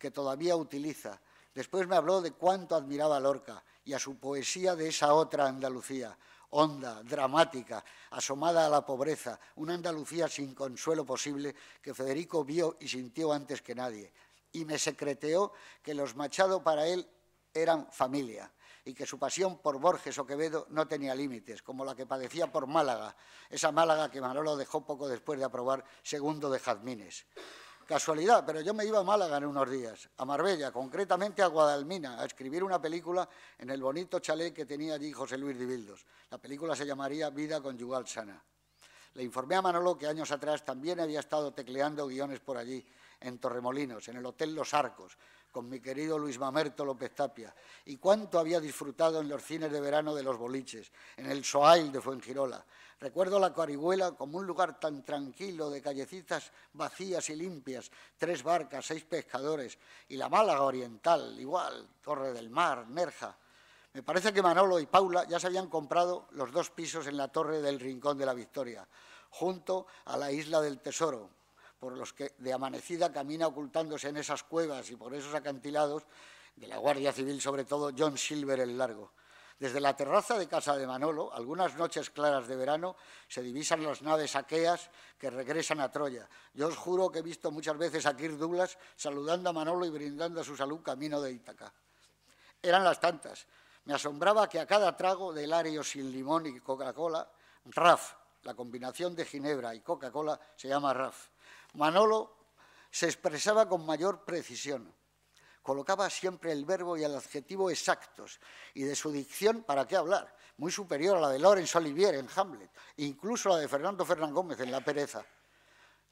que todavía utiliza. Después me habló de cuánto admiraba a Lorca y a su poesía de esa otra Andalucía honda, dramática, asomada a la pobreza, una Andalucía sin consuelo posible que Federico vio y sintió antes que nadie. Y me secreteó que los Machado para él eran familia y que su pasión por Borges o Quevedo no tenía límites, como la que padecía por Málaga, esa Málaga que Manolo dejó poco después de aprobar segundo de Jazmines. Casualidad, pero yo me iba a Málaga en unos días, a Marbella, concretamente a Guadalmina, a escribir una película en el bonito chalet que tenía allí José Luis Dibildos. La película se llamaría Vida conyugal sana. Le informé a Manolo que años atrás también había estado tecleando guiones por allí, en Torremolinos, en el Hotel Los Arcos, con mi querido Luis Mamerto López Tapia, y cuánto había disfrutado en los cines de verano de los boliches, en el Soail de Fuengirola. Recuerdo la Carihuela como un lugar tan tranquilo, de callecitas vacías y limpias, tres barcas, seis pescadores, y la Málaga Oriental, igual, Torre del Mar, Nerja. Me parece que Manolo y Paula ya se habían comprado los dos pisos en la Torre del Rincón de la Victoria, junto a la Isla del Tesoro, por los que de amanecida camina ocultándose en esas cuevas y por esos acantilados, de la Guardia Civil sobre todo, John Silver el Largo. Desde la terraza de casa de Manolo, algunas noches claras de verano, se divisan las naves aqueas que regresan a Troya. Yo os juro que he visto muchas veces a Kirk Douglas saludando a Manolo y brindando a su salud camino de Ítaca. Eran las tantas. Me asombraba que a cada trago de área sin limón y Coca-Cola, RAF, la combinación de Ginebra y Coca-Cola, se llama RAF. Manolo se expresaba con mayor precisión. Colocaba siempre el verbo y el adjetivo exactos y de su dicción, ¿para qué hablar? Muy superior a la de Laurence Olivier en Hamlet, incluso la de Fernando Fernán Gómez en La Pereza.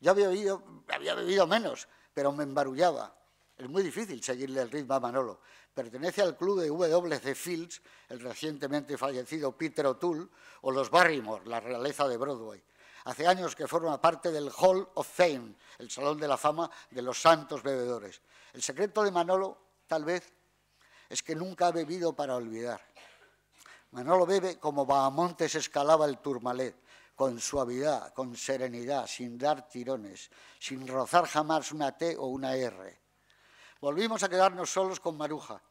Ya había bebido, había bebido menos, pero me embarullaba. Es muy difícil seguirle el ritmo a Manolo. Pertenece al club de WC Fields, el recientemente fallecido Peter O'Toole, o los Barrymore, la realeza de Broadway. Hace años que forma parte del Hall of Fame, el Salón de la Fama de los Santos Bebedores. El secreto de Manolo, tal vez, es que nunca ha bebido para olvidar. Manolo bebe como Bahamontes escalaba el Turmalet, con suavidad, con serenidad, sin dar tirones, sin rozar jamás una T o una R. Volvimos a quedarnos solos con Maruja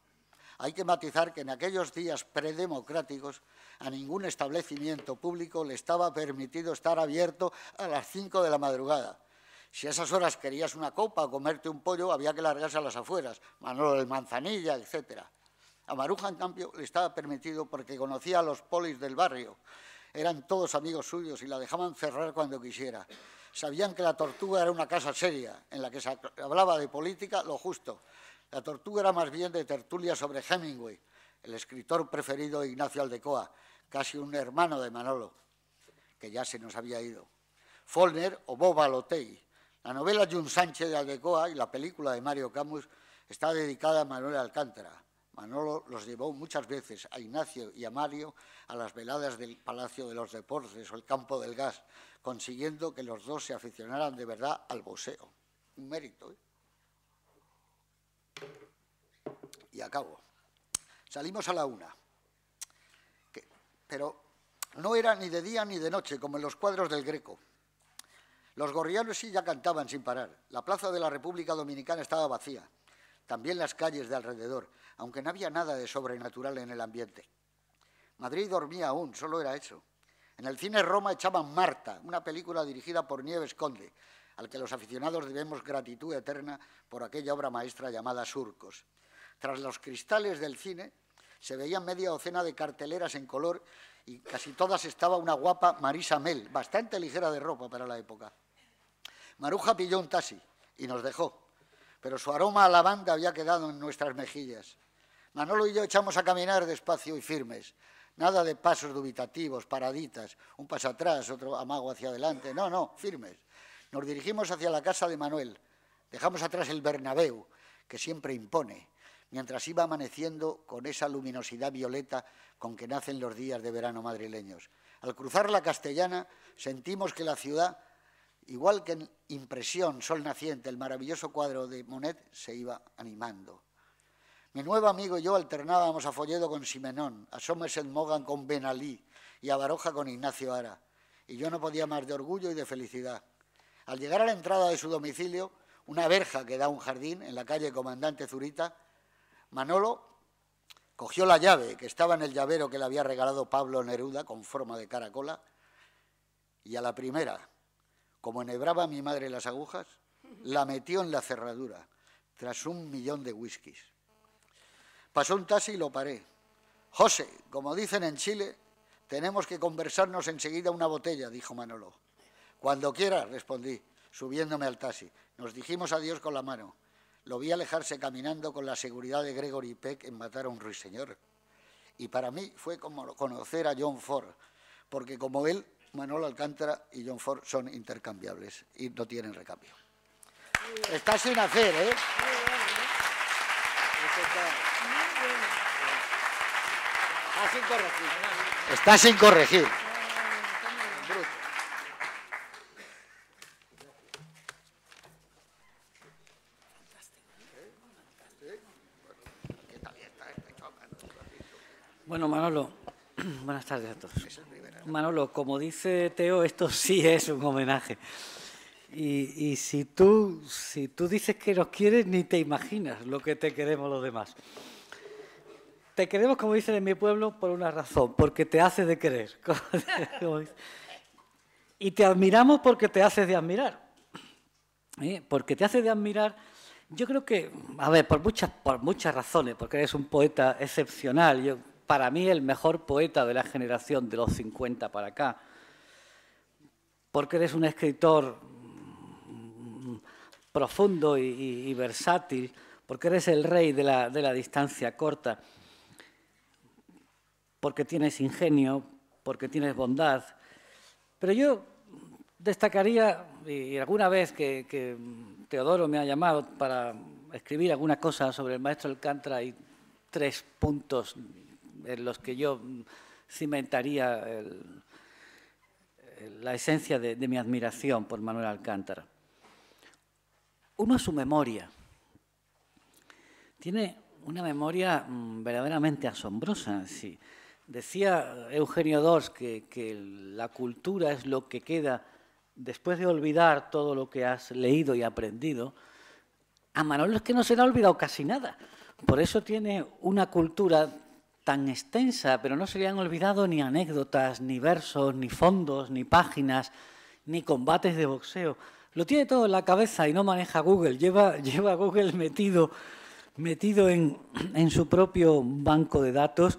hay que matizar que en aquellos días predemocráticos a ningún establecimiento público le estaba permitido estar abierto a las 5 de la madrugada. Si a esas horas querías una copa o comerte un pollo, había que largarse a las afueras, Manolo de Manzanilla, etc. A Maruja, en cambio, le estaba permitido porque conocía a los polis del barrio. Eran todos amigos suyos y la dejaban cerrar cuando quisiera sabían que la tortuga era una casa seria, en la que se hablaba de política lo justo, la tortuga era más bien de tertulia sobre Hemingway, el escritor preferido de Ignacio Aldecoa, casi un hermano de Manolo, que ya se nos había ido. Follner o Boba Lotei. La novela Jun Sánchez de Aldecoa y la película de Mario Camus está dedicada a Manuel Alcántara. Manolo los llevó muchas veces a Ignacio y a Mario a las veladas del Palacio de los Deportes o el Campo del Gas, consiguiendo que los dos se aficionaran de verdad al boxeo. Un mérito. ¿eh? Salimos a la una, pero no era ni de día ni de noche, como en los cuadros del Greco. Los gorrianos sí ya cantaban sin parar. La plaza de la República Dominicana estaba vacía, también las calles de alrededor, aunque no había nada de sobrenatural en el ambiente. Madrid dormía aún, solo era eso. En el cine Roma echaban Marta, una película dirigida por Nieves Conde, al que los aficionados debemos gratitud eterna por aquella obra maestra llamada Surcos. Tras los cristales del cine se veían media docena de carteleras en color y casi todas estaba una guapa Marisa Mel, bastante ligera de ropa para la época. Maruja pilló un taxi y nos dejó, pero su aroma a lavanda había quedado en nuestras mejillas. Manolo y yo echamos a caminar despacio y firmes. Nada de pasos dubitativos, paraditas, un paso atrás, otro amago hacia adelante. No, no, firmes. Nos dirigimos hacia la casa de Manuel. Dejamos atrás el Bernabéu, que siempre impone, mientras iba amaneciendo con esa luminosidad violeta con que nacen los días de verano madrileños. Al cruzar la castellana sentimos que la ciudad, igual que en Impresión, Sol Naciente, el maravilloso cuadro de Monet, se iba animando. Mi nuevo amigo y yo alternábamos a Folledo con Simenón, a Somerset Mogan con Benalí y a Baroja con Ignacio Ara. Y yo no podía más de orgullo y de felicidad. Al llegar a la entrada de su domicilio, una verja que da a un jardín en la calle Comandante Zurita, Manolo cogió la llave que estaba en el llavero que le había regalado Pablo Neruda con forma de caracola y a la primera, como enhebraba mi madre las agujas, la metió en la cerradura tras un millón de whiskies. Pasó un taxi y lo paré. José, como dicen en Chile, tenemos que conversarnos enseguida una botella, dijo Manolo. Cuando quiera», respondí, subiéndome al taxi. Nos dijimos adiós con la mano. Lo vi alejarse caminando con la seguridad de Gregory Peck en matar a un ruiseñor. Y para mí fue como conocer a John Ford, porque como él, Manuel Alcántara y John Ford son intercambiables y no tienen recambio. Está sin hacer, ¿eh? Está sin corregir. Está sin corregir. Manolo, como dice Teo, esto sí es un homenaje. Y, si, tú, si tú dices que nos quieres, ni te imaginas lo que te queremos los demás. Te queremos, como dicen en mi pueblo, por una razón, porque te haces de querer. y te admiramos porque te haces de admirar. ¿eh? Porque te haces de admirar, yo creo que, a ver, por muchas, por muchas razones, porque eres un poeta excepcional. Yo para mí el mejor poeta de la generación de los 50 para acá, porque eres un escritor mm, profundo y, versátil, porque eres el rey de la, de la distancia corta, porque tienes ingenio, porque tienes bondad. Pero yo destacaría, y alguna vez que, que, Teodoro me ha llamado para escribir alguna cosa sobre el maestro Alcántara, hay tres puntos en eh, los que yo mm, cimentaría la esencia de, mi admiración por Manuel Alcántara. Uno, su memoria. Tiene una memoria mm, verdaderamente asombrosa. Sí. Decía Eugenio Dors que, la cultura es lo que queda después de olvidar todo lo que has leído y aprendido. A Manuel es que no se le ha olvidado casi nada. Por eso tiene una cultura tan extensa, pero no se le han olvidado ni anécdotas, ni versos, ni fondos, ni páginas, ni combates de boxeo. Lo tiene todo en la cabeza y no maneja Google, lleva, lleva a Google metido, metido en, en su propio banco de datos.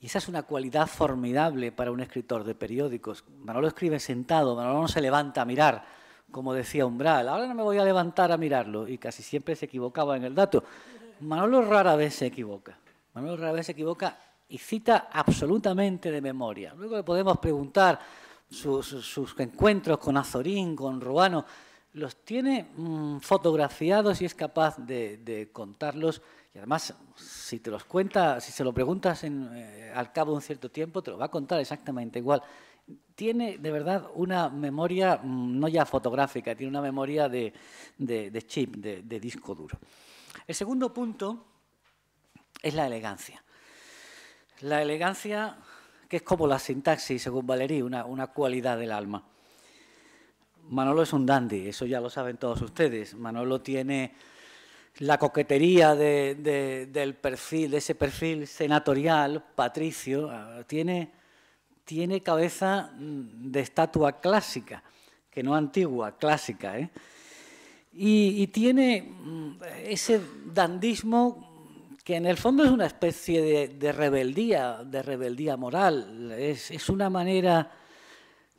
Y esa es una cualidad formidable para un escritor de periódicos. Manolo escribe sentado, Manolo no se levanta a mirar, como decía Umbral. Ahora no me voy a levantar a mirarlo. Y casi siempre se equivocaba en el dato. Manolo rara vez se equivoca. Manuel Ravel se equivoca y cita absolutamente de memoria. Luego le podemos preguntar sus, encuentros con Azorín, con Ruano, los tiene mm, fotografiados y es capaz de, contarlos. Y además, si te los cuenta, si se lo preguntas eh, al cabo de un cierto tiempo, te lo va a contar exactamente igual. Tiene de verdad una memoria, mm, no ya fotográfica, tiene una memoria de chip, de disco duro. El segundo punto es la elegancia. La elegancia que es como la sintaxis, según Valerí, una, cualidad del alma. Manolo es un dandy, eso ya lo saben todos ustedes. Manolo tiene la coquetería de, del perfil, de ese perfil senatorial, patricio, ah, tiene, tiene cabeza mm, de estatua clásica, que no antigua, clásica. ¿eh? y, tiene mm, ese dandismo que en el fondo es una especie de, rebeldía, de rebeldía moral. Es, una manera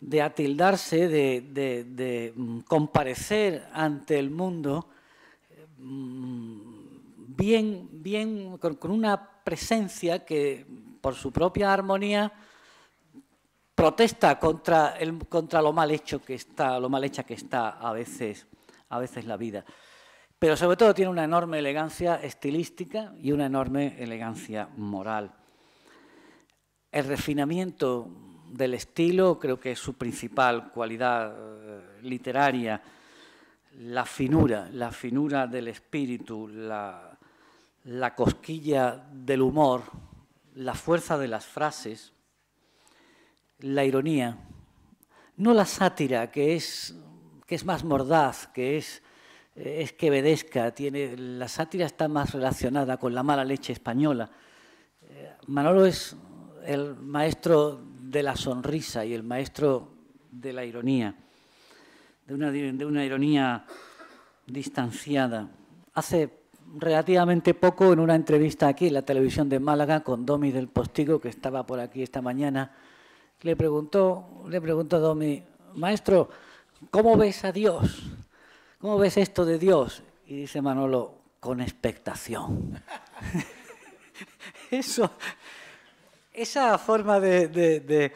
de atildarse, de, mm, comparecer ante el mundo mm, bien, bien con, una presencia que por su propia armonía protesta contra, contra lo mal hecho que está, lo mal hecha que está a veces, a veces la vida pero sobre todo tiene una enorme elegancia estilística y una enorme elegancia moral. El refinamiento del estilo creo que es su principal cualidad eh, literaria, la finura, la finura del espíritu, la, la cosquilla del humor, la fuerza de las frases, la ironía, no la sátira que es, que es más mordaz, que es es quevedesca, tiene, la sátira está más relacionada con la mala leche española. Eh, Manolo es el maestro de la sonrisa y el maestro de la ironía, de una, ironía distanciada. Hace relativamente poco, en una entrevista aquí en la televisión de Málaga con Domi del Postigo, que estaba por aquí esta mañana, le preguntó, le preguntó a Domi, maestro, ¿cómo ves a Dios? ¿cómo ves esto de Dios? Y dice Manolo, con expectación. esa forma de,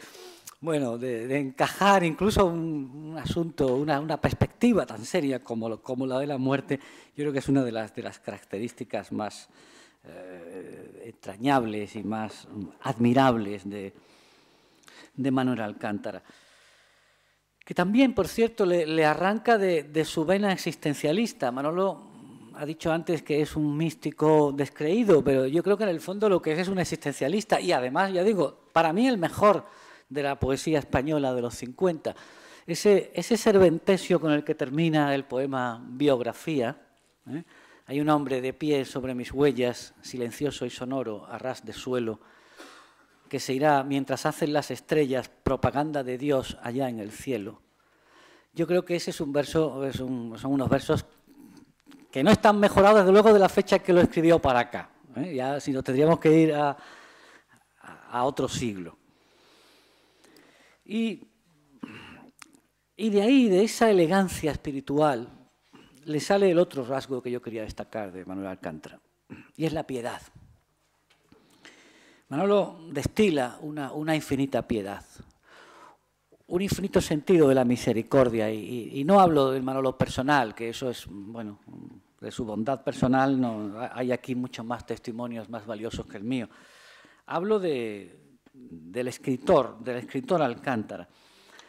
bueno, de, encajar incluso un, asunto, una, perspectiva tan seria como, la de la muerte, yo creo que es una de las, de las características más eh, entrañables y más admirables de, de Manuel Alcántara que también, por cierto, le, arranca de, su vena existencialista. Manolo ha dicho antes que es un místico descreído, pero yo creo que en el fondo lo que es es un existencialista y además, ya digo, para mí el mejor de la poesía española de los 50. Ese, ese serventesio con el que termina el poema Biografía, ¿eh? hay un hombre de pie sobre mis huellas, silencioso y sonoro, a ras de suelo, que se irá mientras hacen las estrellas propaganda de Dios allá en el cielo. Yo creo que ese es un verso, son unos versos que no están mejorados desde luego de la fecha que lo escribió para acá. ¿eh? Ya si no tendríamos que ir a, otro siglo. Y, y de ahí, de esa elegancia espiritual, le sale el otro rasgo que yo quería destacar de Manuel Alcántara, y es la piedad. Manolo destila una, infinita piedad, un infinito sentido de la misericordia, y, no hablo del Manolo personal, que eso es, bueno, de su bondad personal, no, hay aquí muchos más testimonios más valiosos que el mío. Hablo del escritor, del escritor Alcántara.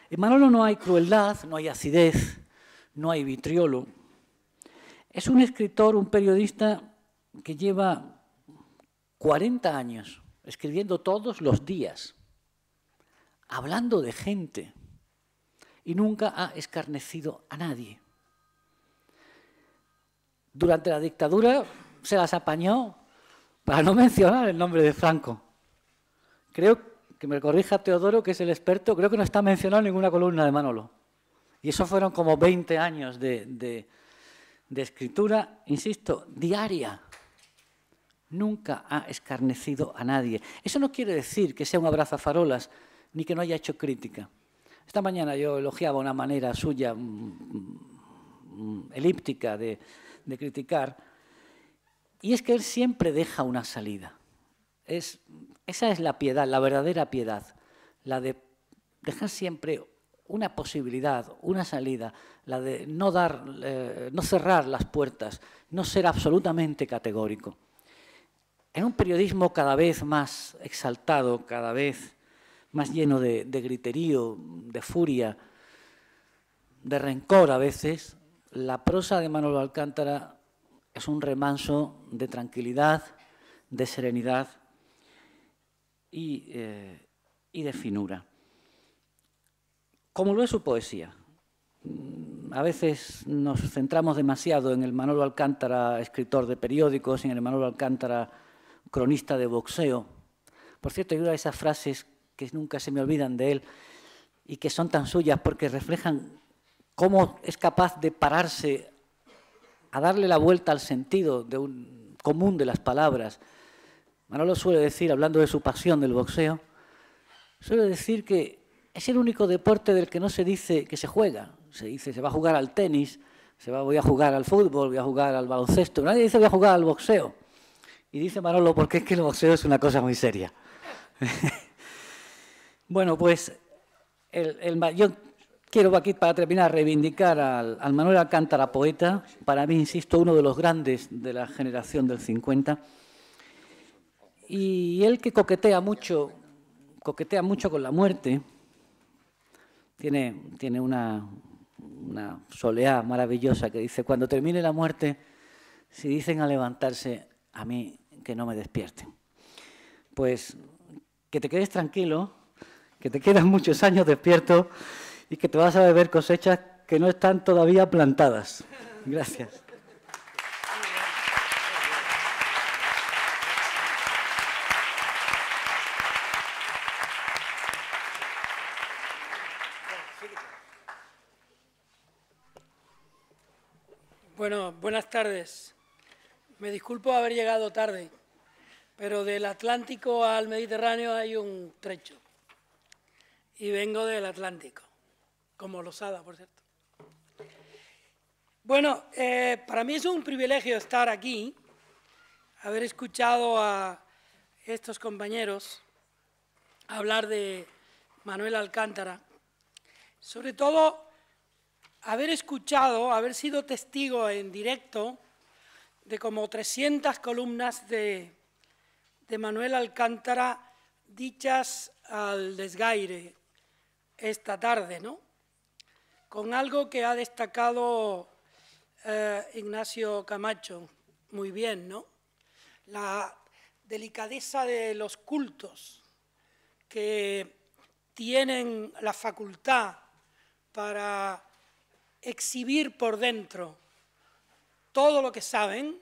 En Manolo no hay crueldad, no hay acidez, no hay vitriolo. Es un escritor, un periodista que lleva 40 años escribiendo todos los días, hablando de gente, y nunca ha escarnecido a nadie. Durante la dictadura se las apañó, para no mencionar el nombre de Franco. Creo que me corrija Teodoro, que es el experto, creo que no está mencionado en ninguna columna de Manolo. Y eso fueron como 20 años de, de escritura, insisto, diaria nunca ha escarnecido a nadie. Eso no quiere decir que sea un abrazo farolas ni que no haya hecho crítica. Esta mañana yo elogiaba una manera suya mm, mm, elíptica de, criticar, y es que él siempre deja una salida. esa es la piedad, la verdadera piedad, la de dejar siempre una posibilidad, una salida, la de no eh, cerrar las puertas, no ser absolutamente categórico en un periodismo cada vez más exaltado, cada vez más lleno de, griterío, de furia, de rencor a veces, la prosa de Manolo Alcántara es un remanso de tranquilidad, de serenidad eh, y, de finura. Como lo es su poesía. A veces nos centramos demasiado en el Manolo Alcántara, escritor de periódicos, en el Manolo Alcántara, cronista de boxeo. Por cierto, hay una de esas frases que nunca se me olvidan de él y que son tan suyas porque reflejan cómo es capaz de pararse a darle la vuelta al sentido de un común de las palabras. Manolo suele decir, hablando de su pasión del boxeo, suele decir que es el único deporte del que no se dice que se juega. Se dice, se va a jugar al tenis, se va, voy a jugar al fútbol, voy a jugar al baloncesto. Nadie dice, voy a jugar al boxeo. Y dice Manolo, porque es que el boxeo es una cosa muy seria. bueno, pues yo quiero aquí para terminar reivindicar al, al, Manuel Alcántara, poeta, para mí, insisto, uno de los grandes de la generación del 50. Y él que coquetea mucho, coquetea mucho con la muerte, tiene, tiene una, una soleá maravillosa que dice, cuando termine la muerte, si dicen a levantarse, a mí que no me despierten. Pues que te quedes tranquilo, que te quedas muchos años despierto y que te vas a beber cosechas que no están todavía plantadas. Gracias. Bueno, buenas tardes. Me disculpo haber llegado tarde, pero del Atlántico al Mediterráneo hay un trecho. Y vengo del Atlántico, como Losada, por cierto. Bueno, eh, para mí es un privilegio estar aquí, haber escuchado a estos compañeros hablar de Manuel Alcántara, sobre todo haber escuchado, haber sido testigo en directo de como 300 columnas de, Manuel Alcántara dichas al desgaire esta tarde, ¿no? Con algo que ha destacado eh, Ignacio Camacho muy bien, ¿no? La delicadeza de los cultos que tienen la facultad para exhibir por dentro todo lo que saben,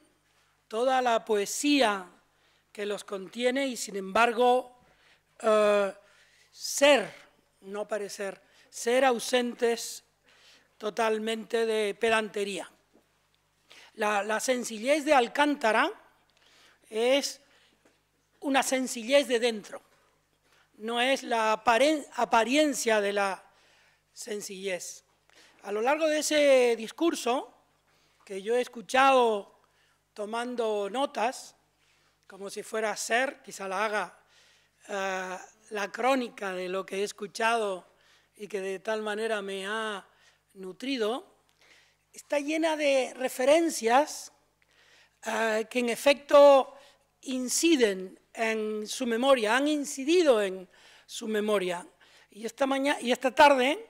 toda la poesía que los contiene y sin embargo eh, ser, no parecer, ser ausentes totalmente de pedantería. la sencillez de Alcántara es una sencillez de dentro, no es la apariencia de la sencillez. A lo largo de ese discurso, que yo he escuchado tomando notas, como si fuera a ser, quizá la haga eh, la crónica de lo que he escuchado y que de tal manera me ha nutrido, está llena de referencias eh, que en efecto inciden en su memoria, han incidido en su memoria. Y esta, mañana, y esta tarde,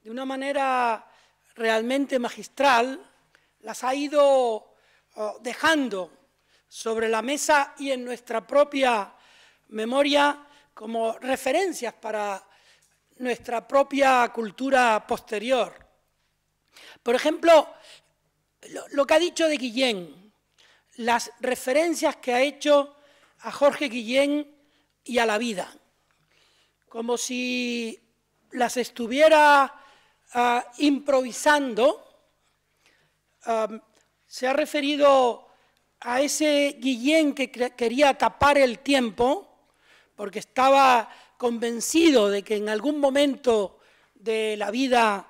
de una manera realmente magistral, las ha ido oh, dejando sobre la mesa y en nuestra propia memoria como referencias para nuestra propia cultura posterior. Por ejemplo, lo, que ha dicho de Guillén, las referencias que ha hecho a Jorge Guillén y a la vida, como si las estuviera ah, improvisando Um, se ha referido a ese Guillén que quería tapar el tiempo, porque estaba convencido de que en algún momento de la vida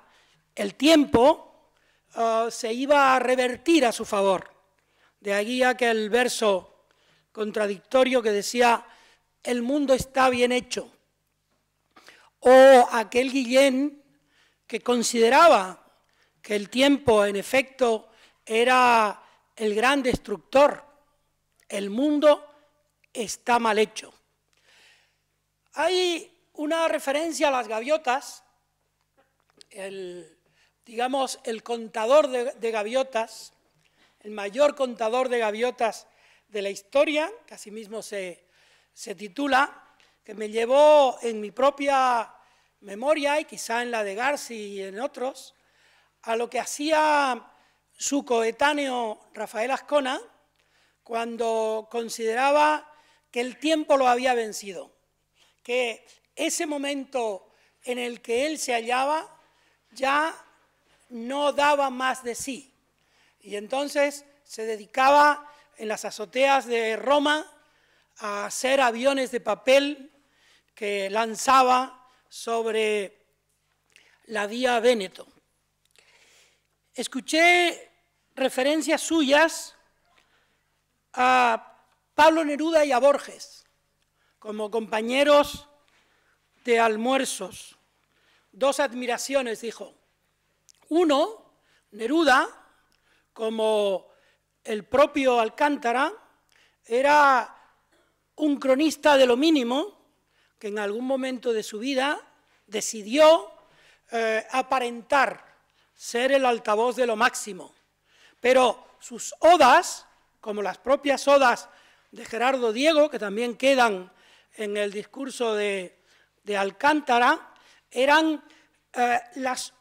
el tiempo uh, se iba a revertir a su favor. De ahí aquel verso contradictorio que decía, el mundo está bien hecho. O aquel Guillén que consideraba que el tiempo en efecto era el gran destructor. El mundo está mal hecho. Hay una referencia a las gaviotas, el, digamos, el contador de, gaviotas, el mayor contador de gaviotas de la historia, que asimismo se, se titula, que me llevó en mi propia memoria y quizá en la de García y en otros, a lo que hacía su coetáneo Rafael Ascona cuando consideraba que el tiempo lo había vencido, que ese momento en el que él se hallaba ya no daba más de sí. Y entonces se dedicaba en las azoteas de Roma a hacer aviones de papel que lanzaba sobre la vía Véneto. Escuché referencias suyas a Pablo Neruda y a Borges como compañeros de almuerzos. Dos admiraciones, dijo. Uno, Neruda, como el propio Alcántara, era un cronista de lo mínimo que en algún momento de su vida decidió eh, aparentar ser el altavoz de lo máximo. Pero sus odas, como las propias odas de Gerardo Diego, que también quedan en el discurso de, de Alcántara, eran eh, las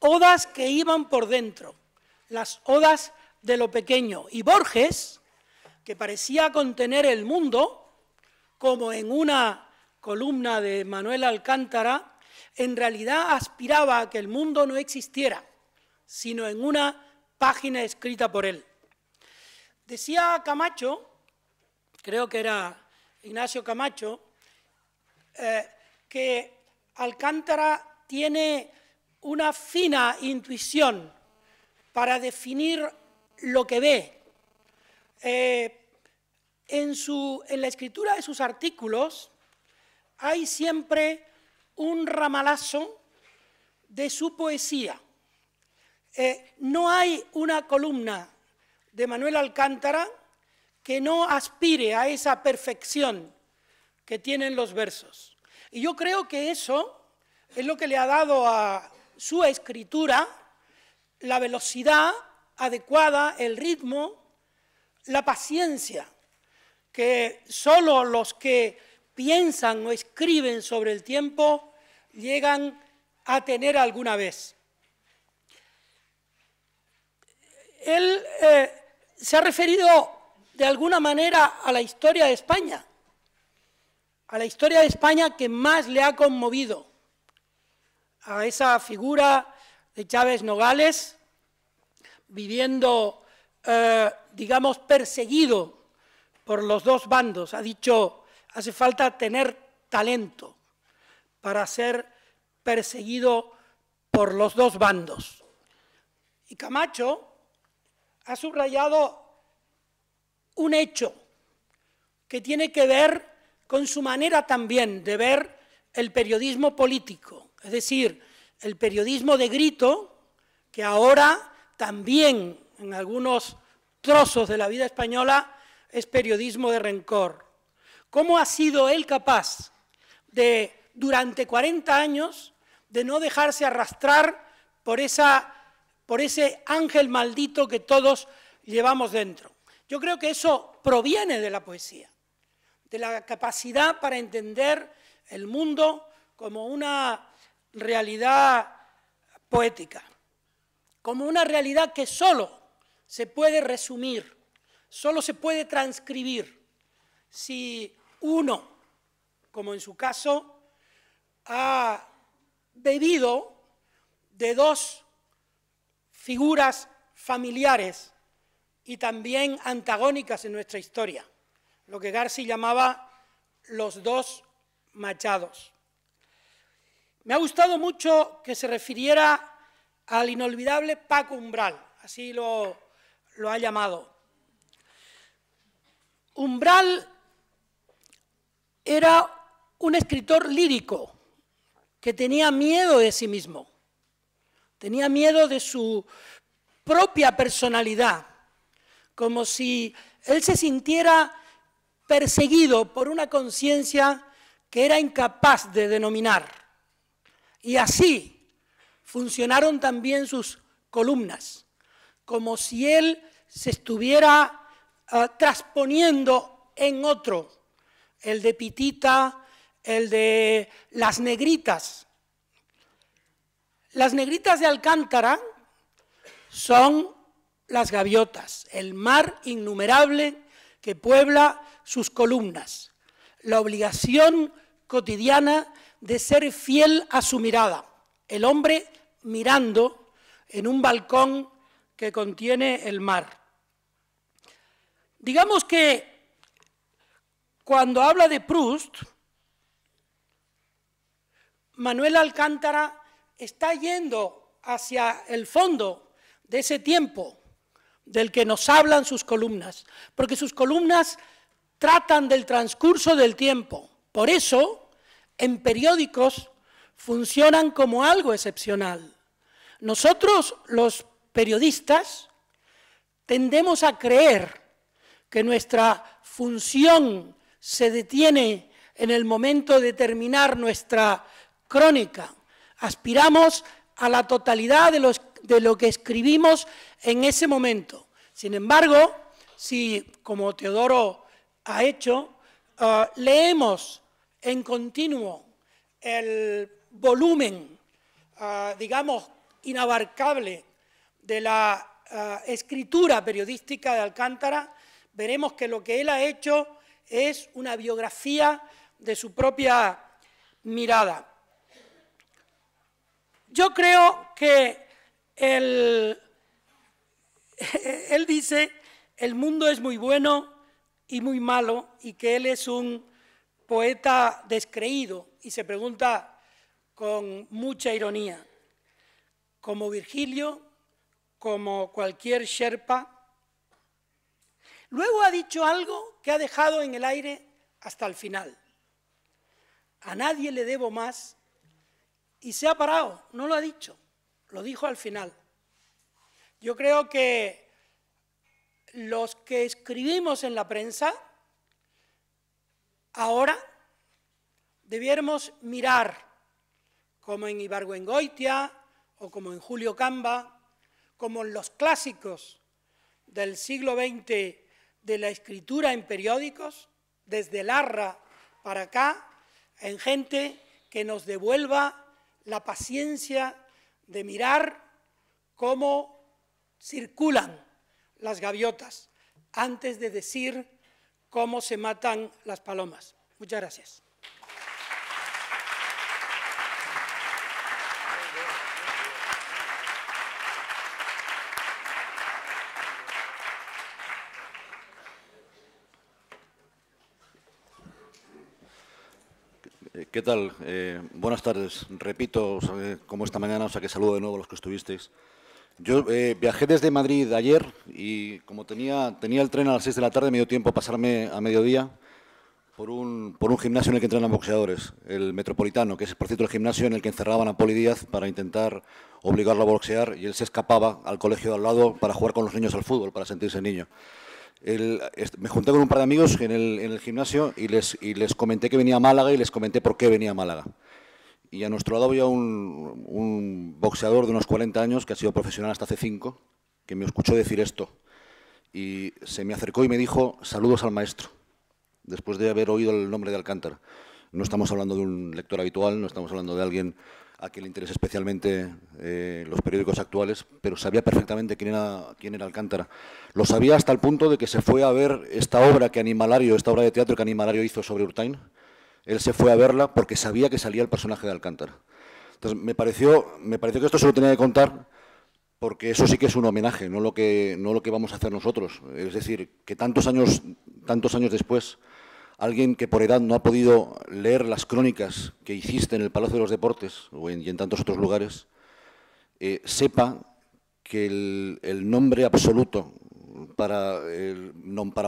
odas que iban por dentro, las odas de lo pequeño. Y Borges, que parecía contener el mundo, como en una columna de Manuel Alcántara, en realidad aspiraba a que el mundo no existiera sino en una página escrita por él. Decía Camacho, creo que era Ignacio Camacho, eh, que Alcántara tiene una fina intuición para definir lo que ve. Eh, en la escritura de sus artículos hay siempre un ramalazo de su poesía eh, no hay una columna de Manuel Alcántara que no aspire a esa perfección que tienen los versos. Y yo creo que eso es lo que le ha dado a su escritura la velocidad adecuada, el ritmo, la paciencia, que solo los que piensan o escriben sobre el tiempo llegan a tener alguna vez. él eh, se ha referido de alguna manera a la historia de España, a la historia de España que más le ha conmovido, a esa figura de Chávez Nogales viviendo, eh, digamos, perseguido por los dos bandos. Ha dicho, hace falta tener talento para ser perseguido por los dos bandos. Y Camacho, ha subrayado un hecho que tiene que ver con su manera también de ver el periodismo político, es decir, el periodismo de grito, que ahora también en algunos trozos de la vida española es periodismo de rencor. ¿Cómo ha sido él capaz de, durante 40 años, de no dejarse arrastrar por esa por ese ángel maldito que todos llevamos dentro. Yo creo que eso proviene de la poesía, de la capacidad para entender el mundo como una realidad poética, como una realidad que solo se puede resumir, solo se puede transcribir si uno, como en su caso, ha bebido de dos figuras familiares y también antagónicas en nuestra historia, lo que Garci llamaba los dos machados. Me ha gustado mucho que se refiriera al inolvidable Paco Umbral, así lo, lo ha llamado. Umbral era un escritor lírico que tenía miedo de sí mismo Tenía miedo de su propia personalidad, como si él se sintiera perseguido por una conciencia que era incapaz de denominar. Y así funcionaron también sus columnas, como si él se estuviera transponiendo ah, trasponiendo en otro, el de Pitita, el de las negritas, las negritas de Alcántara son las gaviotas, el mar innumerable que puebla sus columnas, la obligación cotidiana de ser fiel a su mirada, el hombre mirando en un balcón que contiene el mar. Digamos que cuando habla de Proust, Manuel Alcántara está yendo hacia el fondo de ese tiempo del que nos hablan sus columnas, porque sus columnas tratan del transcurso del tiempo. Por eso, en periódicos funcionan como algo excepcional. Nosotros, los periodistas, tendemos a creer que nuestra función se detiene en el momento de terminar nuestra crónica aspiramos a la totalidad de, lo que escribimos en ese momento. Sin embargo, si, como Teodoro ha hecho, ah, leemos en continuo el volumen, ah, digamos, inabarcable de la ah, escritura periodística de Alcántara, veremos que lo que él ha hecho es una biografía de su propia mirada. Yo creo que él dice, el mundo es muy bueno y muy malo y que él es un poeta descreído y se pregunta con mucha ironía, como Virgilio, como cualquier Sherpa. Luego ha dicho algo que ha dejado en el aire hasta el final. A nadie le debo más y se ha parado, no lo ha dicho, lo dijo al final. Yo creo que los que escribimos en la prensa, ahora debiéramos mirar, como en Ibargüengoitia o como en Julio Camba, como en los clásicos del siglo XX de la escritura en periódicos, desde Larra para acá, en gente que nos devuelva la paciencia de mirar cómo circulan las gaviotas antes de decir cómo se matan las palomas. Muchas gracias. ¿Qué tal? Eh, buenas tardes. Repito, eh, como esta mañana, o sea que saludo de nuevo a los que estuvisteis. Yo eh, viajé desde Madrid ayer y como tenía, tenía el tren a las 6 de la tarde, me dio tiempo a pasarme a mediodía por un, por un gimnasio en el que entrenan boxeadores, el Metropolitano, que es, por cierto, el gimnasio en el que encerraban a Poli Díaz para intentar obligarlo a boxear y él se escapaba al colegio de al lado para jugar con los niños al fútbol, para sentirse niño me junté con un par de amigos en el, gimnasio y les, comenté que venía a Málaga y les comenté por qué venía a Málaga. Y a nuestro lado había un, un boxeador de unos 40 años que ha sido profesional hasta hace 5, que me escuchó decir esto. Y se me acercó y me dijo, saludos al maestro, después de haber oído el nombre de Alcántara. No estamos hablando de un lector habitual, no estamos hablando de alguien a quien le interesa especialmente eh, los periódicos actuales, pero sabía perfectamente quién era, quién era Alcántara. Lo sabía hasta el punto de que se fue a ver esta obra que Animalario, esta obra de teatro que Animalario hizo sobre Urtain. Él se fue a verla porque sabía que salía el personaje de Alcántara. Entonces, me pareció, me pareció que esto se lo tenía que contar porque eso sí que es un homenaje, no lo que, no lo que vamos a hacer nosotros. Es decir, que tantos años, tantos años después alguien que por edad no ha podido leer las crónicas que hiciste en el Palacio de los Deportes o en, y en tantos otros lugares, eh, sepa que el, nombre absoluto para,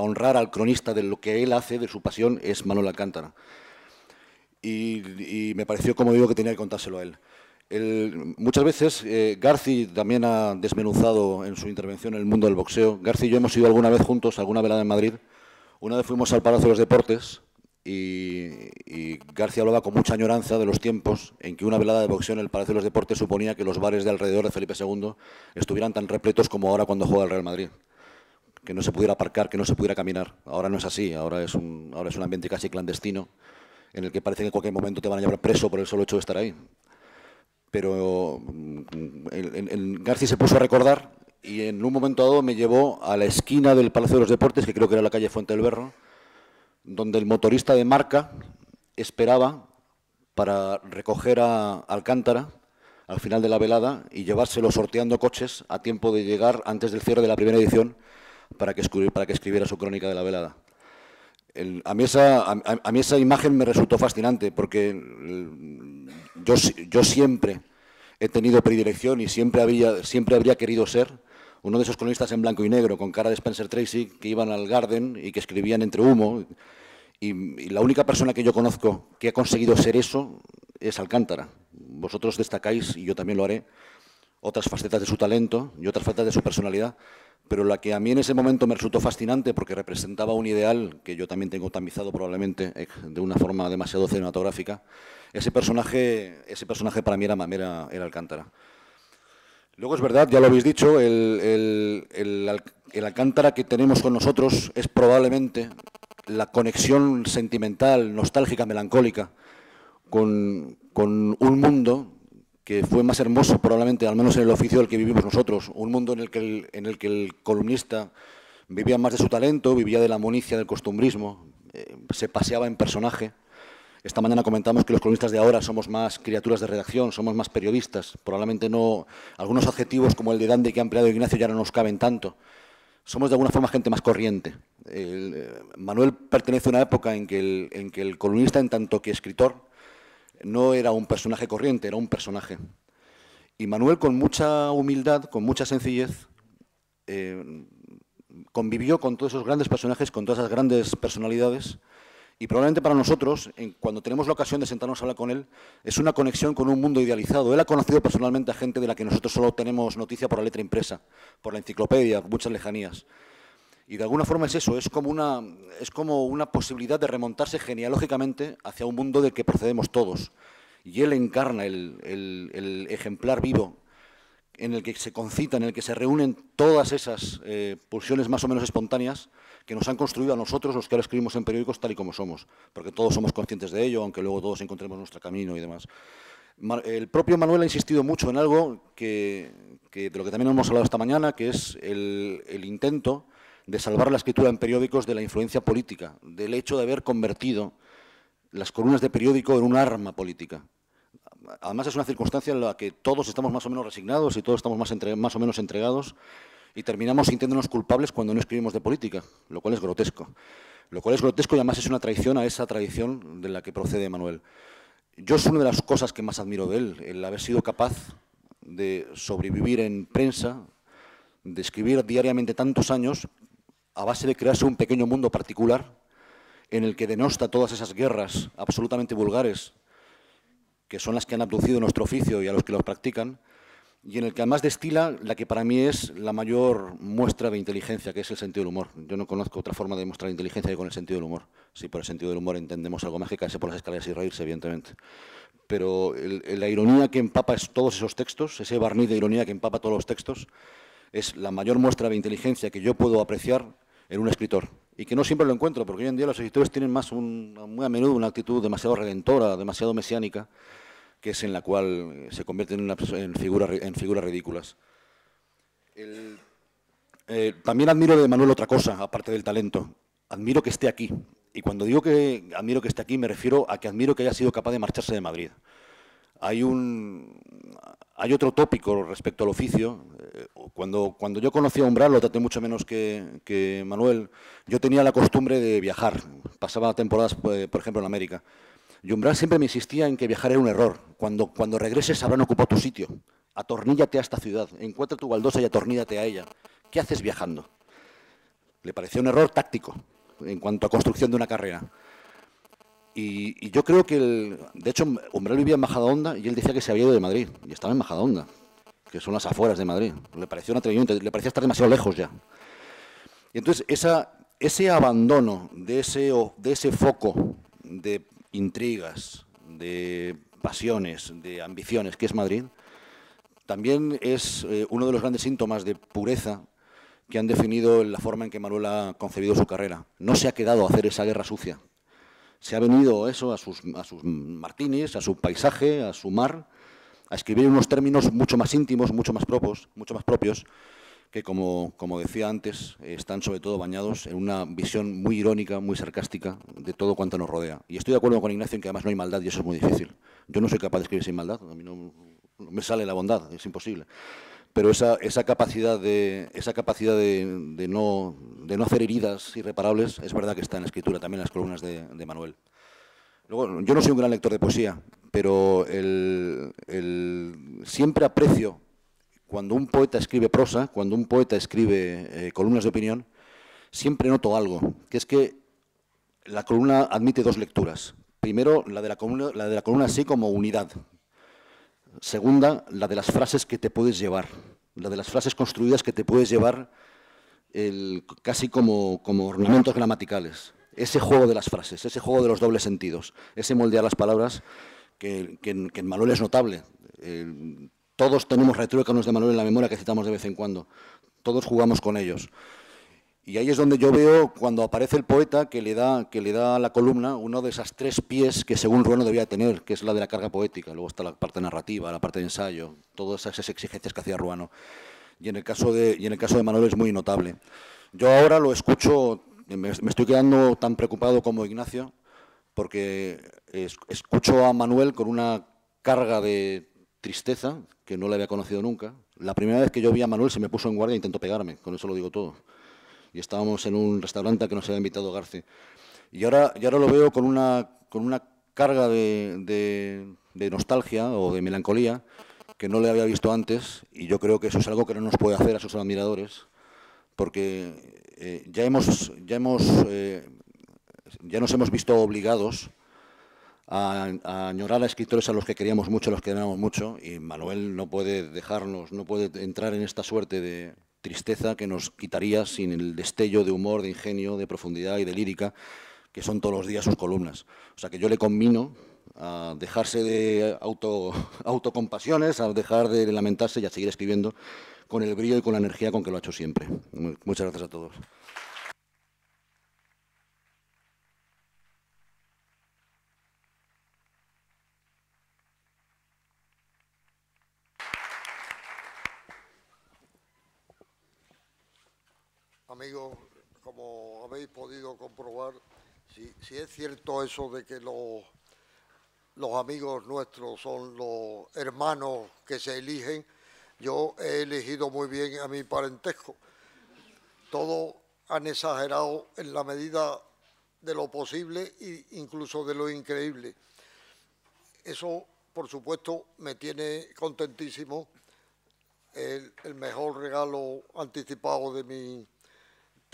honrar al cronista de lo que él hace, de su pasión, es Manuel Alcántara. Y, me pareció, como digo, que tenía que contárselo a él. muchas veces García eh, Garci también ha desmenuzado en su intervención el mundo del boxeo. Garci y yo hemos ido alguna vez juntos alguna velada en Madrid una vez fuimos al Palacio de los Deportes y, García hablaba con mucha añoranza de los tiempos en que una velada de boxeo en el Palacio de los Deportes suponía que los bares de alrededor de Felipe II estuvieran tan repletos como ahora cuando juega el Real Madrid. Que no se pudiera aparcar, que no se pudiera caminar. Ahora no es así, ahora es un, ahora es un ambiente casi clandestino en el que parece que en cualquier momento te van a llevar preso por el solo hecho de estar ahí pero mm, García se puso a recordar y en un momento dado me llevó a la esquina del Palacio de los Deportes, que creo que era la calle Fuente del Berro, donde el motorista de marca esperaba para recoger a Alcántara al final de la velada y llevárselo sorteando coches a tiempo de llegar antes del cierre de la primera edición para que, para que escribiera su crónica de la velada. a, mí esa, imagen me resultó fascinante porque yo, siempre he tenido predilección y siempre, había, siempre habría querido ser uno de esos cronistas en blanco y negro con cara de Spencer Tracy que iban al Garden y que escribían entre humo. Y, la única persona que yo conozco que ha conseguido ser eso es Alcántara. Vosotros destacáis, y yo también lo haré, otras facetas de su talento y otras facetas de su personalidad, pero la que a mí en ese momento me resultó fascinante porque representaba un ideal que yo también tengo tamizado probablemente eh, de una forma demasiado cinematográfica, ese personaje, ese personaje para mí era, era, era Alcántara. Luego es verdad, ya lo habéis dicho, el, Alcántara que tenemos con nosotros es probablemente la conexión sentimental, nostálgica, melancólica con, un mundo que fue más hermoso probablemente, al menos en el oficio del que vivimos nosotros, un mundo en el que el, en el, que el columnista vivía más de su talento, vivía de la monicia del costumbrismo, eh, se paseaba en personaje esta mañana comentamos que los columnistas de ahora somos más criaturas de redacción, somos más periodistas. Probablemente no. Algunos adjetivos como el de Dante que ha empleado Ignacio ya no nos caben tanto. Somos de alguna forma gente más corriente. Eh, Manuel pertenece a una época en que, el, en que el columnista, en tanto que escritor, no era un personaje corriente, era un personaje. Y Manuel, con mucha humildad, con mucha sencillez, eh, convivió con todos esos grandes personajes, con todas esas grandes personalidades y probablemente para nosotros, cuando tenemos la ocasión de sentarnos a hablar con él, es una conexión con un mundo idealizado. Él ha conocido personalmente a gente de la que nosotros solo tenemos noticia por la letra impresa, por la enciclopedia, muchas lejanías. Y de alguna forma es eso, es como una, es como una posibilidad de remontarse genealógicamente hacia un mundo del que procedemos todos. Y él encarna el, ejemplar vivo en el que se concita, en el que se reúnen todas esas eh, pulsiones más o menos espontáneas que nos han construido a nosotros los que ahora escribimos en periódicos tal y como somos, porque todos somos conscientes de ello, aunque luego todos encontremos nuestro camino y demás. El propio Manuel ha insistido mucho en algo que, de lo que también hemos hablado esta mañana, que es el, intento de salvar la escritura en periódicos de la influencia política, del hecho de haber convertido las columnas de periódico en un arma política. Además es una circunstancia en la que todos estamos más o menos resignados y todos estamos más o menos entregados y terminamos sintiéndonos culpables cuando no escribimos de política, lo cual es grotesco. Lo cual es grotesco y además es una traición a esa tradición de la que procede Manuel. Yo es una de las cosas que más admiro de él, el haber sido capaz de sobrevivir en prensa, de escribir diariamente tantos años a base de crearse un pequeño mundo particular en el que denosta todas esas guerras absolutamente vulgares que son las que han abducido nuestro oficio y a los que lo practican, y en el que además destila la que para mí es la mayor muestra de inteligencia, que es el sentido del humor. Yo no conozco otra forma de mostrar inteligencia que con el sentido del humor. Si por el sentido del humor entendemos algo más que caerse por las escaleras y reírse, evidentemente. Pero la ironía que empapa todos esos textos, ese barniz de ironía que empapa todos los textos, es la mayor muestra de inteligencia que yo puedo apreciar en un escritor. Y que no siempre lo encuentro, porque hoy en día los escritores tienen más, muy a menudo, una actitud demasiado redentora, demasiado mesiánica, que es en la cual se convierten en, en, en figuras ridículas. Eh, también admiro de Manuel otra cosa, aparte del talento. Admiro que esté aquí. Y cuando digo que admiro que esté aquí, me refiero a que admiro que haya sido capaz de marcharse de Madrid. Hay, un, hay otro tópico respecto al oficio. Eh, cuando, cuando yo conocí a Umbral, lo traté mucho menos que, que Manuel, yo tenía la costumbre de viajar. Pasaba temporadas, pues, por ejemplo, en América. Umbral siempre me insistía en que viajar era un error. Cuando, cuando regreses habrán ocupado tu sitio. Atorníllate a esta ciudad, encuentra tu baldosa y atorníllate a ella. ¿Qué haces viajando? Le pareció un error táctico en cuanto a construcción de una carrera. Y, yo creo que, el, de hecho, Umbral vivía en Onda y él decía que se había ido de Madrid. Y estaba en Onda, que son las afueras de Madrid. Le pareció un atrevimiento, le parecía estar demasiado lejos ya. Y entonces, ese abandono de ese, de ese foco de, intrigas, de pasiones, de ambiciones que es Madrid, también es eh, uno de los grandes síntomas de pureza que han definido la forma en que Manuel ha concebido su carrera. No se ha quedado a hacer esa guerra sucia. Se ha venido eso a sus, a sus a su paisaje, a su mar, a escribir unos términos mucho más íntimos, mucho más propios, mucho más propios que, como, decía antes, están sobre todo bañados en una visión muy irónica, muy sarcástica de todo cuanto nos rodea. Y estoy de acuerdo con Ignacio en que además no hay maldad y eso es muy difícil. Yo no soy capaz de escribir sin maldad, a mí no, me sale la bondad, es imposible pero esa, capacidad, de, esa capacidad de, no, de, no, hacer heridas irreparables es verdad que está en la escritura, también en las columnas de, Manuel. Luego, yo no soy un gran lector de poesía, pero siempre aprecio cuando un poeta escribe prosa, cuando un poeta escribe eh, columnas de opinión, siempre noto algo, que es que la columna admite dos lecturas. Primero, la de la columna, así como unidad. Segunda, la de las frases que te puedes llevar, la de las frases construidas que te puedes llevar casi como, como ornamentos gramaticales. Ese juego de las frases, ese juego de los dobles sentidos, ese moldear las palabras que, en, es notable. Todos tenemos retruécanos de Manuel en la memoria que citamos de vez en cuando. Todos jugamos con ellos. Y ahí es donde yo veo cuando aparece el poeta que le da, que le da a la columna uno de esas tres pies que según Ruano debía tener, que es la de la carga poética. Luego está la parte narrativa, la parte de ensayo, todas esas exigencias que hacía Ruano. Y en el caso de, y en el caso de Manuel es muy notable. Yo ahora lo escucho, me, estoy quedando tan preocupado como Ignacio, porque escucho a Manuel con una carga de tristeza, que no la había conocido nunca. La primera vez que yo vi a Manuel se me puso en guardia e intentó pegarme, con eso lo digo todo. Y estábamos en un restaurante que nos había invitado Garce. Y ahora, ya lo veo con una, con una carga de, nostalgia o de melancolía que no le había visto antes y yo creo que eso es algo que no nos puede hacer a sus admiradores porque eh, ya hemos ya hemos eh, ya nos hemos visto obligados a, añorar a escritores a los que queríamos mucho, a los que amamos mucho, y Manuel no puede dejarnos, no puede entrar en esta suerte de tristeza que nos quitaría sin el destello de humor, de ingenio, de profundidad y de lírica que son todos los días sus columnas. O sea que yo le combino a dejarse de auto, autocompasiones, a dejar de lamentarse y a seguir escribiendo con el brillo y con la energía con que lo ha hecho siempre. Muchas gracias a todos. amigos, como habéis podido comprobar, si, es cierto eso de que los, amigos nuestros son los hermanos que se eligen, yo he elegido muy bien a mi parentesco. Todos han exagerado en la medida de lo posible e incluso de lo increíble. Eso, por supuesto, me tiene contentísimo. el mejor regalo anticipado de mi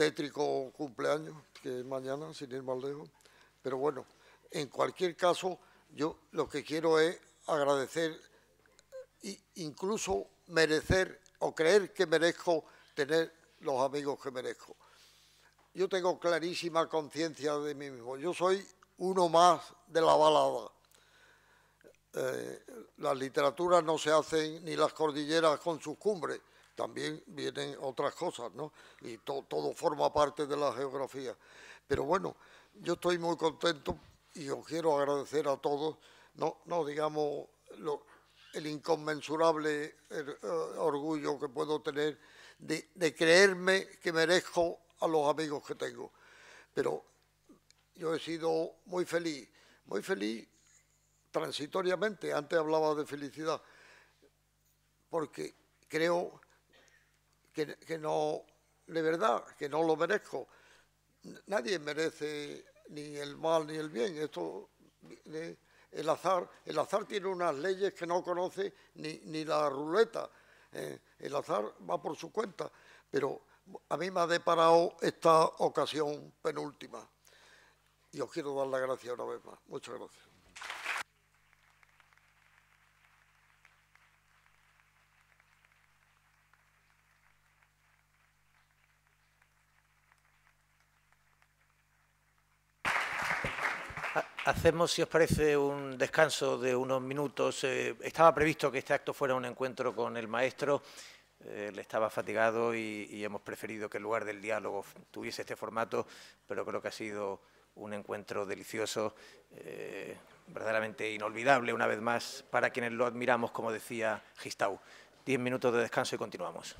tétrico cumpleaños, que es mañana, sin ir más lejos. Pero bueno, en cualquier caso, yo lo que quiero es agradecer e incluso merecer o creer que merezco tener los amigos que merezco. Yo tengo clarísima conciencia de mí mismo. Yo soy uno más de la balada. Eh, las literaturas no se hacen ni las cordilleras con sus cumbres, también vienen otras cosas, ¿no? Y todo forma parte de la geografía. Pero bueno, yo estoy muy contento y os quiero agradecer a todos, no, digamos el inconmensurable eh, orgullo que puedo tener de, de creerme que merezco a los amigos que tengo. Pero yo he sido muy feliz, muy feliz transitoriamente, antes hablaba de felicidad, porque creo que, no, de verdad, que no lo merezco. Nadie merece ni el mal ni el bien. Esto, el azar, el azar tiene unas leyes que no conoce ni, la ruleta. ¿eh? el azar va por su cuenta, pero a mí me ha deparado esta ocasión penúltima. Y os quiero dar la gracia una vez más. Muchas gracias. Hacemos, si os parece, un descanso de unos minutos. Eh, estaba previsto que este acto fuera un encuentro con el maestro. Eh, él estaba fatigado y, hemos preferido que el lugar del diálogo tuviese este formato, pero creo que ha sido un encuentro delicioso, eh, verdaderamente inolvidable una vez más para quienes lo admiramos, como decía Gistau. Diez minutos de descanso y continuamos.